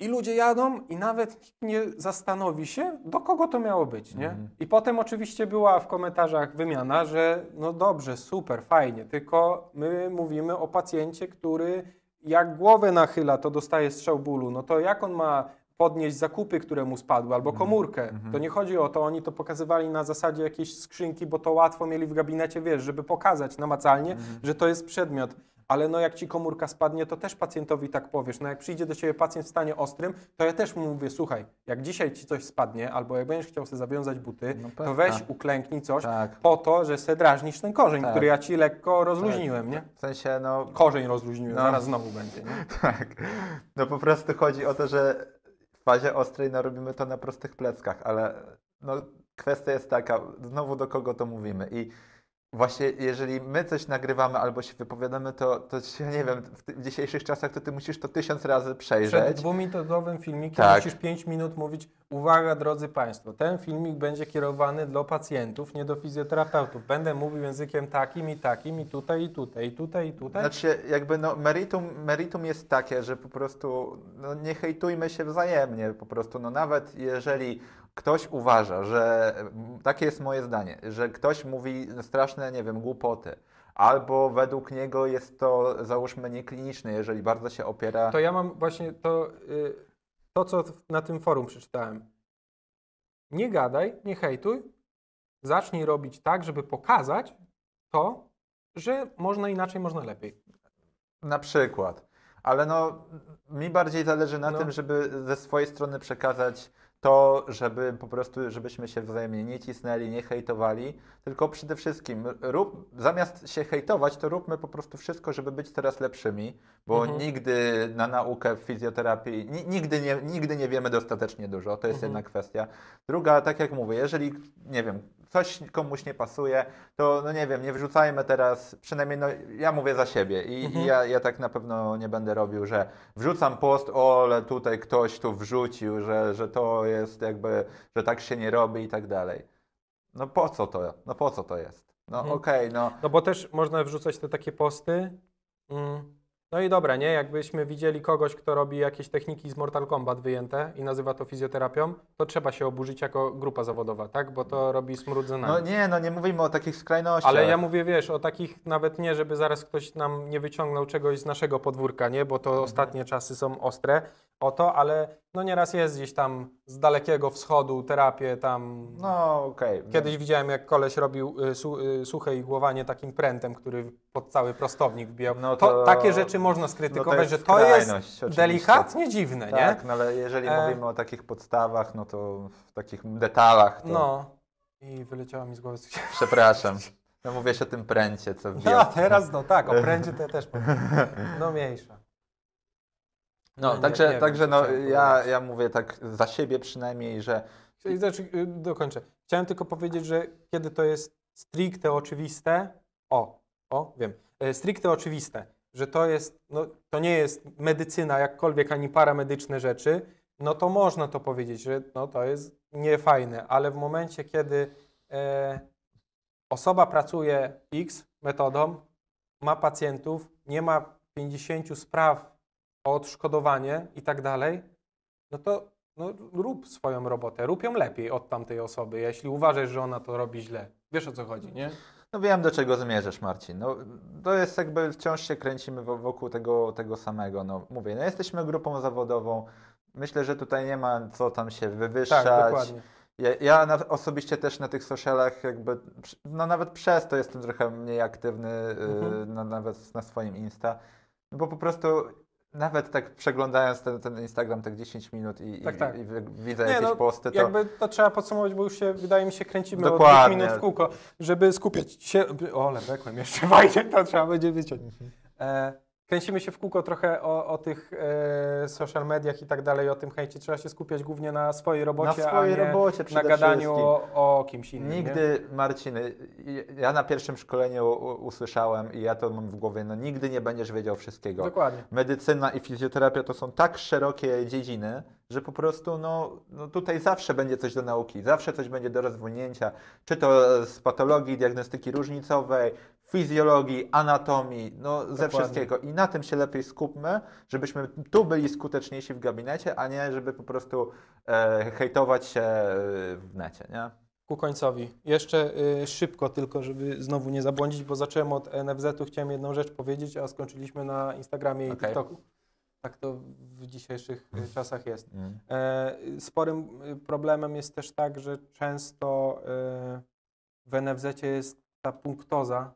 I ludzie jadą i nawet nikt nie zastanowi się, do kogo to miało być, nie? Mhm. I potem oczywiście była w komentarzach wymiana, że no dobrze, super, fajnie, tylko my mówimy o pacjencie, który jak głowę nachyla, to dostaje strzał bólu, no to jak on ma podnieść zakupy, które mu spadły, albo mhm. komórkę. Mhm. To nie chodzi o to, oni to pokazywali na zasadzie jakiejś skrzynki, bo to łatwo mieli w gabinecie, wiesz, żeby pokazać namacalnie, mhm. że to jest przedmiot ale no jak ci komórka spadnie, to też pacjentowi tak powiesz. No jak przyjdzie do ciebie pacjent w stanie ostrym, to ja też mu mówię, słuchaj, jak dzisiaj ci coś spadnie, albo jak będziesz chciał sobie zawiązać buty, no to weź uklęknij coś tak. po to, że se drażnisz ten korzeń, tak. który ja ci lekko tak. rozluźniłem, tak. nie? W sensie, no... Korzeń rozluźniłem, no. zaraz znowu będzie, nie? tak. No po prostu chodzi o to, że w fazie ostrej no robimy to na prostych pleckach, ale no kwestia jest taka, znowu do kogo to mówimy i właśnie jeżeli my coś nagrywamy albo się wypowiadamy, to, to ja nie wiem, w, w, dzisiejszych czasach to ty musisz to tysiąc razy przejrzeć. Przed dwuminutowym filmikiem tak. musisz pięć minut mówić, uwaga drodzy Państwo, ten filmik będzie kierowany do pacjentów, nie do fizjoterapeutów. Będę mówił językiem takim i takim i tutaj i tutaj i tutaj i tutaj. Znaczy jakby no meritum, meritum jest takie, że po prostu no, nie hejtujmy się wzajemnie, po prostu no nawet jeżeli ktoś uważa, że takie jest moje zdanie, że ktoś mówi straszne, nie wiem, głupoty, albo według niego jest to, załóżmy, niekliniczne, jeżeli bardzo się opiera. To ja mam właśnie to, y, to co na tym forum przeczytałem. Nie gadaj, nie hejtuj, zacznij robić tak, żeby pokazać to, że można inaczej, można lepiej. Na przykład. Ale no, mi bardziej zależy na no. tym, żeby ze swojej strony przekazać to, żeby po prostu, żebyśmy się wzajemnie nie cisnęli, nie hejtowali, tylko przede wszystkim rób, zamiast się hejtować, to róbmy po prostu wszystko, żeby być teraz lepszymi, bo mhm. nigdy na naukę w fizjoterapii, nigdy nie, nigdy nie wiemy dostatecznie dużo, to jest mhm. jedna kwestia. Druga, tak jak mówię, jeżeli, nie wiem, coś komuś nie pasuje, to no nie wiem, nie wrzucajmy teraz, przynajmniej no, ja mówię za siebie i, mhm. i ja, ja tak na pewno nie będę robił, że wrzucam post, o ale tutaj ktoś tu wrzucił, że, że to jest jakby, że tak się nie robi i tak dalej. No po co to, no po co to jest? No mhm. okej, okay, no. No bo też można wrzucać te takie posty, mm no i dobra, nie? Jakbyśmy widzieli kogoś, kto robi jakieś techniki z Mortal Kombat wyjęte i nazywa to fizjoterapią, to trzeba się oburzyć jako grupa zawodowa, tak? Bo to robi smrudzona. No nie, no nie mówimy o takich skrajnościach. Ale ja mówię, wiesz, o takich nawet nie, żeby zaraz ktoś nam nie wyciągnął czegoś z naszego podwórka, nie? Bo to mhm. ostatnie czasy są ostre, o to, ale no nieraz jest gdzieś tam z dalekiego wschodu, terapię tam. No okej. Okay. Kiedyś widziałem, jak koleś robił y, su y, suche igłowanie takim prętem, który pod cały prostownik wbijał. No to, to takie rzeczy można skrytykować, no to że to jest oczywiście. delikatnie dziwne, tak, nie? Tak, no ale jeżeli e... mówimy o takich podstawach, no to w takich detalach to... No. I wyleciała mi z głowy Przepraszam. No mówię się o tym pręcie, co No teraz, no tak, o pręcie to ja też powiem. No mniejsza. No, także, nie także wiem, no, ja, ja mówię tak za siebie przynajmniej, że. Znaczy, y, dokończę. Chciałem tylko powiedzieć, że kiedy to jest stricte oczywiste, o, o, wiem, e, stricte oczywiste, że to jest, no, to nie jest medycyna jakkolwiek ani paramedyczne rzeczy, no to można to powiedzieć, że no, to jest niefajne, ale w momencie, kiedy e, osoba pracuje X metodą, ma pacjentów, nie ma 50 spraw o odszkodowanie i tak dalej, no to no, rób swoją robotę, rób ją lepiej od tamtej osoby, jeśli uważasz, że ona to robi źle. Wiesz o co chodzi, nie? No wiem, do czego zmierzasz, Marcin. No, to jest jakby, wciąż się kręcimy wokół tego, tego samego. No, mówię, no jesteśmy grupą zawodową, myślę, że tutaj nie ma co tam się wywyższać. Tak, dokładnie. Ja, ja na, osobiście też na tych socialach jakby, no nawet przez to jestem trochę mniej aktywny, y, mhm. no, nawet na swoim Insta, no bo po prostu nawet tak przeglądając ten, ten Instagram tak 10 minut i, tak, tak. i widzę nie, jakieś no, posty, to... jakby to trzeba podsumować, bo już się, wydaje mi się, kręcimy Dokładnie. od 2 minut w kółko, żeby skupić się... O, lebekłem jeszcze fajnie, to trzeba będzie wyciąć. Mhm. E, kręcimy się w kółko trochę o, o tych e, social mediach i tak dalej, o tym hejcie. Trzeba się skupiać głównie na swojej robocie, na swojej a nie robocie na gadaniu o, o, kimś innym. Nigdy, nie? Marciny, ja na pierwszym szkoleniu usłyszałem i ja to mam w głowie, no nigdy nie będziesz wiedział wszystkiego. Dokładnie. Medycyna i fizjoterapia to są tak szerokie dziedziny, że po prostu no, no tutaj zawsze będzie coś do nauki, zawsze coś będzie do rozwinięcia, czy to z patologii diagnostyki różnicowej, fizjologii, anatomii, no ze Dokładnie. wszystkiego. I na tym się lepiej skupmy, żebyśmy tu byli skuteczniejsi w gabinecie, a nie żeby po prostu e, hejtować się e, w necie, nie? Ku końcowi. Jeszcze y, szybko tylko, żeby znowu nie zabłądzić, bo zacząłem od NFZ-u, chciałem jedną rzecz powiedzieć, a skończyliśmy na Instagramie i okay. TikToku. Tak to w dzisiejszych mm. czasach jest. Mm. E, sporym problemem jest też tak, że często w NFZ jest ta punktoza,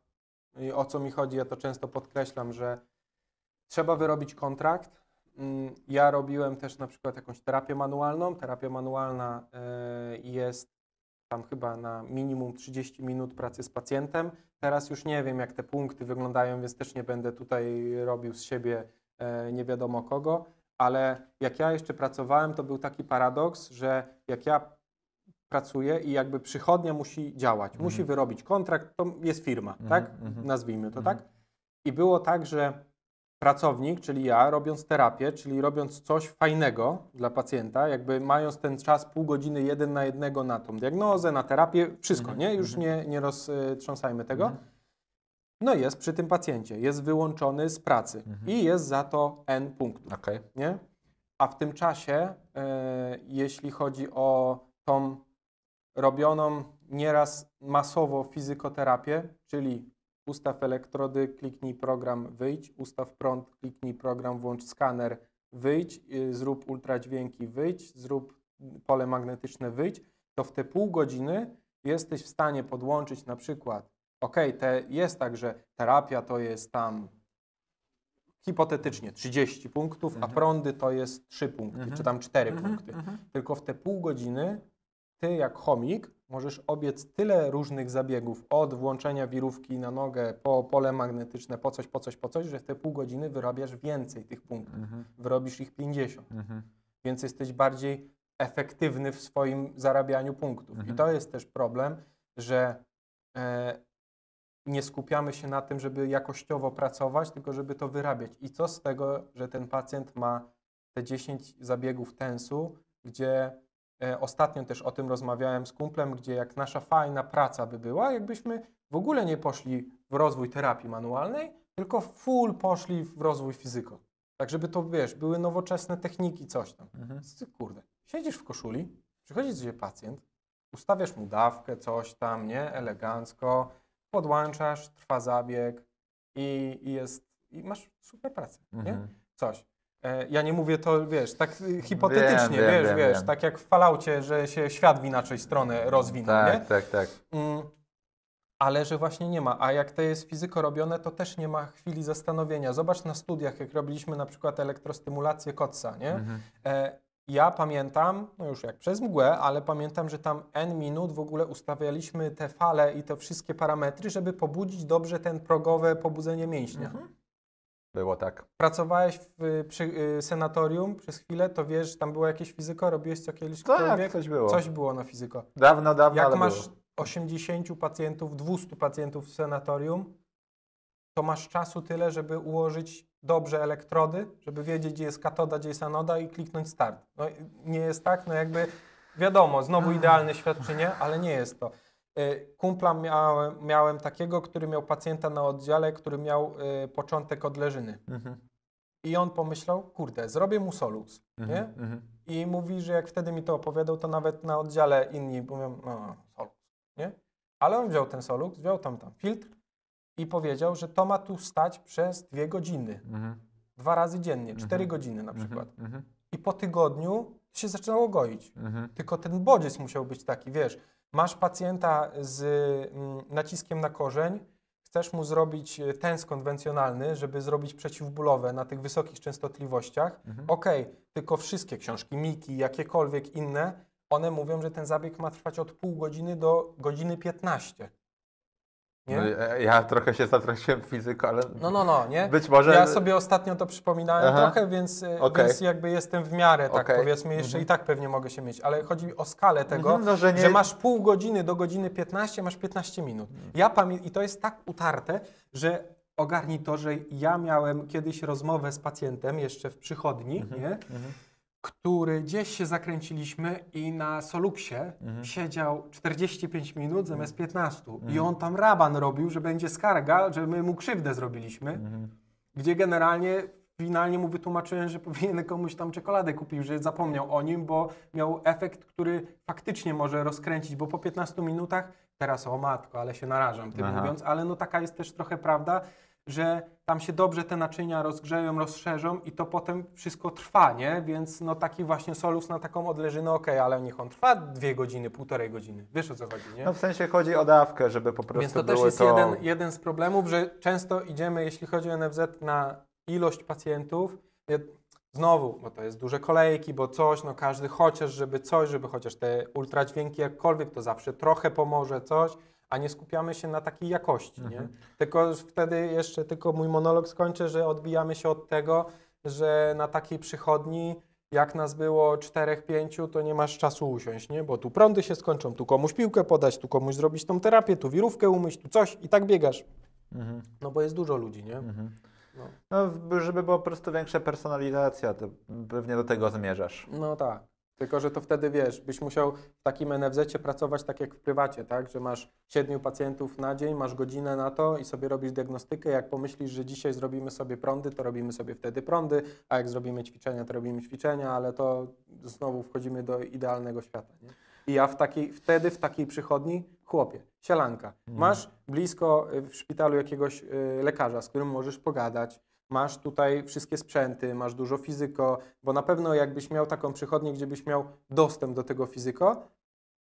i o co mi chodzi, ja to często podkreślam, że trzeba wyrobić kontrakt. Mm, ja robiłem też na przykład jakąś terapię manualną. Terapia manualna e, jest tam chyba na minimum 30 minut pracy z pacjentem. Teraz już nie wiem, jak te punkty wyglądają, więc też nie będę tutaj robił z siebie e, nie wiadomo kogo, ale jak ja jeszcze pracowałem, to był taki paradoks, że jak ja pracuje i jakby przychodnia musi działać, mhm. musi wyrobić kontrakt, to jest firma, mhm, tak? Mhm. Nazwijmy to mhm. tak. I było tak, że pracownik, czyli ja, robiąc terapię, czyli robiąc coś fajnego dla pacjenta, jakby mając ten czas pół godziny jeden na jednego na tą diagnozę, na terapię, wszystko, mhm, nie? Już nie, nie roztrząsajmy e, tego. No jest przy tym pacjencie, jest wyłączony z pracy i jest za to N punktów, okay. nie? A w tym czasie, e, jeśli chodzi o tą robioną nieraz masowo fizykoterapię, czyli ustaw elektrody, kliknij program, wyjdź, ustaw prąd, kliknij program, włącz skaner, wyjdź, y, zrób ultradźwięki, wyjdź, zrób pole magnetyczne, wyjdź, to w te pół godziny jesteś w stanie podłączyć na przykład, ok, te, jest tak, że terapia to jest tam hipotetycznie 30 punktów, mhm. a prądy to jest 3 mhm. mhm. punkty, mhm. czy tam 4 mhm. punkty. Tylko w te pół godziny ty jak chomik możesz obiec tyle różnych zabiegów, od włączenia wirówki na nogę, po pole magnetyczne, po coś, po coś, po coś, że w te pół godziny wyrabiasz więcej tych punktów. Mhm. Wyrobisz ich 50. Mhm. Więc jesteś bardziej efektywny w swoim zarabianiu punktów. Mhm. I to jest też problem, że e, nie skupiamy się na tym, żeby jakościowo pracować, tylko żeby to wyrabiać. I co z tego, że ten pacjent ma te 10 zabiegów tensu, gdzie E, ostatnio też o tym rozmawiałem z kumplem, gdzie jak nasza fajna praca by była, jakbyśmy w ogóle nie poszli w rozwój terapii manualnej, tylko full poszli w rozwój fizyko. Tak, żeby to, wiesz, były nowoczesne techniki, coś tam. Mhm. Kurde, siedzisz w koszuli, przychodzi do ciebie pacjent, ustawiasz mu dawkę, coś tam, nie? Elegancko, podłączasz, trwa zabieg i, i jest, i masz super pracę, mhm. nie? Coś. E, ja nie mówię to, wiesz, tak y, hipotetycznie, wiem, wiesz, wiem, wiesz, wiem. tak jak w falaucie, że się świat w inaczej stronę rozwinął, tak, nie? Tak, tak, mm, ale że właśnie nie ma. A jak to jest fizyko robione, to też nie ma chwili zastanowienia. Zobacz na studiach, jak robiliśmy na przykład elektrostymulację kotca, nie? Mhm. E, ja pamiętam, no już jak przez mgłę, ale pamiętam, że tam n minut w ogóle ustawialiśmy te fale i te wszystkie parametry, żeby pobudzić dobrze ten progowe pobudzenie mięśnia. Mhm było tak. Pracowałeś w, y, przy y, senatorium przez chwilę, to wiesz, tam było jakieś fizyko, robiłeś co kiedyś? Tak, coś było. Coś było na fizyko. Dawno, dawno, Jak ale masz było. 80 pacjentów, 200 pacjentów w senatorium, to masz czasu tyle, żeby ułożyć dobrze elektrody, żeby wiedzieć, gdzie jest katoda, gdzie jest anoda i kliknąć start. No, nie jest tak, no jakby wiadomo, znowu idealne świadczenie, ale nie jest to. E, kumpla miałem, miałem takiego, który miał pacjenta na oddziale, który miał e, początek odleżyny. Mhm. I on pomyślał, kurde, zrobię mu solus, mhm. nie? Mhm. I mówi, że jak wtedy mi to opowiadał, to nawet na oddziale inni mówią, no, solus, nie? Ale on wziął ten solus, wziął tam, tam filtr i powiedział, że to ma tu stać przez dwie godziny. Mhm. Dwa razy dziennie, cztery mhm. godziny na mhm, przykład. I po tygodniu się zaczynało goić. Tylko ten bodziec musiał być taki, wiesz, Masz pacjenta z mm, naciskiem na korzeń, chcesz mu zrobić e, tens konwencjonalny, żeby zrobić przeciwbólowe na tych wysokich częstotliwościach. Mhm. tylko wszystkie książki Miki, jakiekolwiek inne, one mówią, że ten zabieg ma trwać od pół godziny do godziny 15. No, ja trochę się zatraciłem fizyko, ale. No, no, no, nie? Być może. Ja sobie ostatnio to przypominałem Aha. trochę, więc, e, okay. więc jakby jestem w miarę, tak okay. powiedzmy, jeszcze mm -hmm. i tak pewnie mogę się mieć, ale chodzi o skalę tego, mhm, no, że, nie... że, masz pół godziny do godziny 15, masz 15 minut. Mhm. Ja pamię- I to jest tak utarte, że ogarni to, że ja miałem kiedyś rozmowę z pacjentem jeszcze w przychodni, -hmm. nie? Mhm który gdzieś się zakręciliśmy i na Soluxie mhm. siedział 45 minut zamiast 15. Mhm. I mhm. on tam raban robił, że będzie skarga, że my mu krzywdę zrobiliśmy, mhm. gdzie generalnie finalnie mu wytłumaczyłem, że powinien komuś tam czekoladę kupić, że zapomniał o nim, bo miał efekt, który faktycznie może rozkręcić, bo po 15 minutach teraz o matko, ale się narażam tym Aha. mówiąc, ale no taka jest też trochę prawda, że tam się dobrze te naczynia rozgrzeją, rozszerzą i to potem wszystko trwa, nie? Więc no taki właśnie solus na taką odleżynę, no, okej, okay, ale niech on trwa dwie godziny, półtorej godziny. Wiesz o co chodzi, nie? No w sensie chodzi o dawkę, żeby po prostu Więc to też jest to... jeden, jeden z problemów, że często idziemy, jeśli chodzi o NFZ, na ilość pacjentów, Znowu, bo to jest duże kolejki, bo coś, no każdy chociaż, żeby coś, żeby chociaż te ultradźwięki jakkolwiek, to zawsze trochę pomoże, coś, a nie skupiamy się na takiej jakości. Mhm. Nie? Tylko wtedy jeszcze tylko mój monolog skończę, że odbijamy się od tego, że na takiej przychodni jak nas było czterech, pięciu, to nie masz czasu usiąść, nie? bo tu prądy się skończą, tu komuś piłkę podać, tu komuś zrobić tą terapię, tu wirówkę umyć, tu coś i tak biegasz. Mhm. No bo jest dużo ludzi, nie? Mhm. No. no. żeby była po prostu większa personalizacja, to pewnie do tego zmierzasz. No tak. Tylko, że to wtedy wiesz, byś musiał w takim NFZ pracować tak jak w prywacie, tak? Że masz siedmiu pacjentów na dzień, masz godzinę na to i sobie robisz diagnostykę. Jak pomyślisz, że dzisiaj zrobimy sobie prądy, to robimy sobie wtedy prądy, a jak zrobimy ćwiczenia, to robimy ćwiczenia, ale to znowu wchodzimy do idealnego świata. Nie? I ja w taki wtedy w takiej przychodni, chłopie, sielanka, mhm. masz blisko y, w szpitalu jakiegoś y, lekarza, z którym możesz pogadać, masz tutaj wszystkie sprzęty, masz dużo fizyko, bo na pewno jakbyś miał taką przychodnię, gdzie byś miał dostęp do tego fizyko,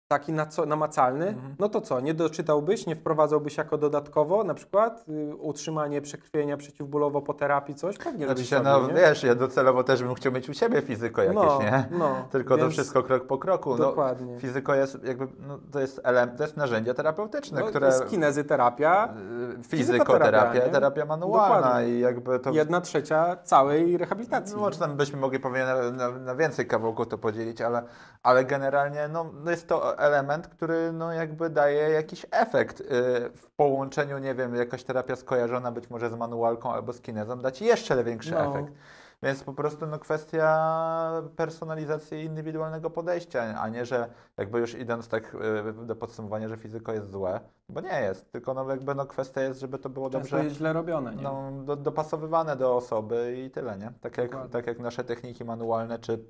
taki namacalny, mhm. no to co, nie doczytałbyś, nie wprowadzałbyś jako dodatkowo na przykład y, utrzymanie przekrwienia przeciwbólowo po terapii, coś? Pewnie znaczy się, tak no nie? wiesz, ja docelowo też bym chciał mieć u siebie fizyko jakieś, no, nie? No, Tylko to wszystko krok po kroku. No, dokładnie. No, fizyko jest jakby, no, to jest element, to jest terapeutyczne, no, które... To jest kinezyterapia, y, fizykoterapia, terapia manualna Dokładnie. i jakby to... Jedna trzecia całej rehabilitacji. No, byśmy mogli pewnie na, na, na, więcej kawałków to podzielić, ale, ale generalnie no, no jest to element, który no jakby daje jakiś efekt yy, w połączeniu, nie wiem, jakaś terapia skojarzona być może z manualką albo z kinezą dać jeszcze większy no. efekt. Więc po prostu no, kwestia personalizacji indywidualnego podejścia, a nie, że jakby już idąc tak y, do podsumowania, że fizyko jest złe, bo nie jest, tylko no, jakby no, kwestia jest, żeby to było Często dobrze... źle robione, nie? No, do, dopasowywane do osoby i tyle, nie? Tak jak, tak jak nasze techniki manualne czy,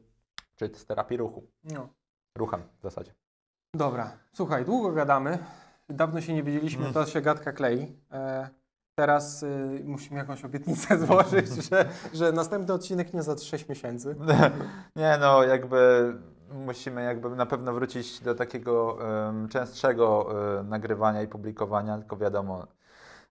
czy z terapii ruchu. No. Ruchem w zasadzie. Dobra, słuchaj, długo gadamy. Dawno się nie widzieliśmy, to się gadka klei. E, teraz y, musimy jakąś obietnicę złożyć, że, że następny odcinek nie za 6 miesięcy. Nie no, jakby musimy jakby na pewno wrócić do takiego um, częstszego um, nagrywania i publikowania, tylko wiadomo,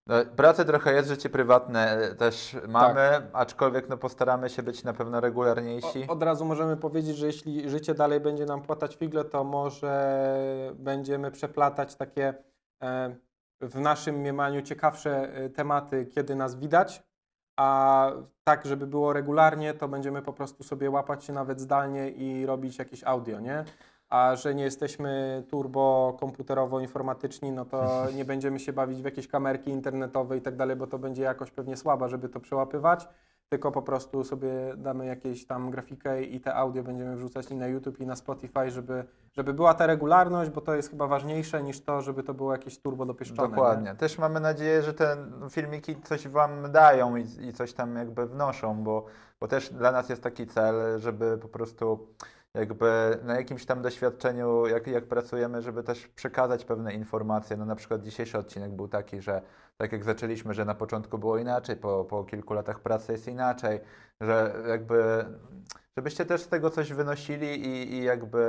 no, pracę trochę jest, życie prywatne e, też mamy, tak. aczkolwiek no, postaramy się być na pewno regularniejsi. O, od razu możemy powiedzieć, że jeśli życie dalej będzie nam płatać figle, to może będziemy przeplatać takie e, w naszym mniemaniu ciekawsze e, tematy, kiedy nas widać, a tak, żeby było regularnie, to będziemy po prostu sobie łapać się nawet zdalnie i robić jakieś audio, nie? a że nie jesteśmy turbo komputerowo-informatyczni, no to nie będziemy się bawić w jakieś kamerki internetowe i tak dalej, bo to będzie jakoś pewnie słaba, żeby to przełapywać, tylko po prostu sobie damy jakieś tam grafikę i te audio będziemy wrzucać i na YouTube i na Spotify, żeby, żeby była ta regularność, bo to jest chyba ważniejsze niż to, żeby to było jakieś turbo dopieszczone. Dokładnie. Nie? Też mamy nadzieję, że te filmiki coś Wam dają i, i coś tam jakby wnoszą, bo, bo też dla nas jest taki cel, żeby po prostu jakby na jakimś tam doświadczeniu, jak, jak pracujemy, żeby też przekazać pewne informacje. No na przykład dzisiejszy odcinek był taki, że tak jak zaczęliśmy, że na początku było inaczej, po, po kilku latach pracy jest inaczej, że jakby żebyście też z tego coś wynosili i, i jakby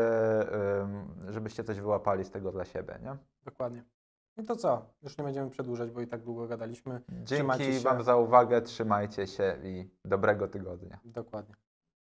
żebyście coś wyłapali z tego dla siebie, nie? Dokładnie. No to co? Już nie będziemy przedłużać, bo i tak długo gadaliśmy. Dzięki Wam za uwagę, trzymajcie się i dobrego tygodnia. Dokładnie.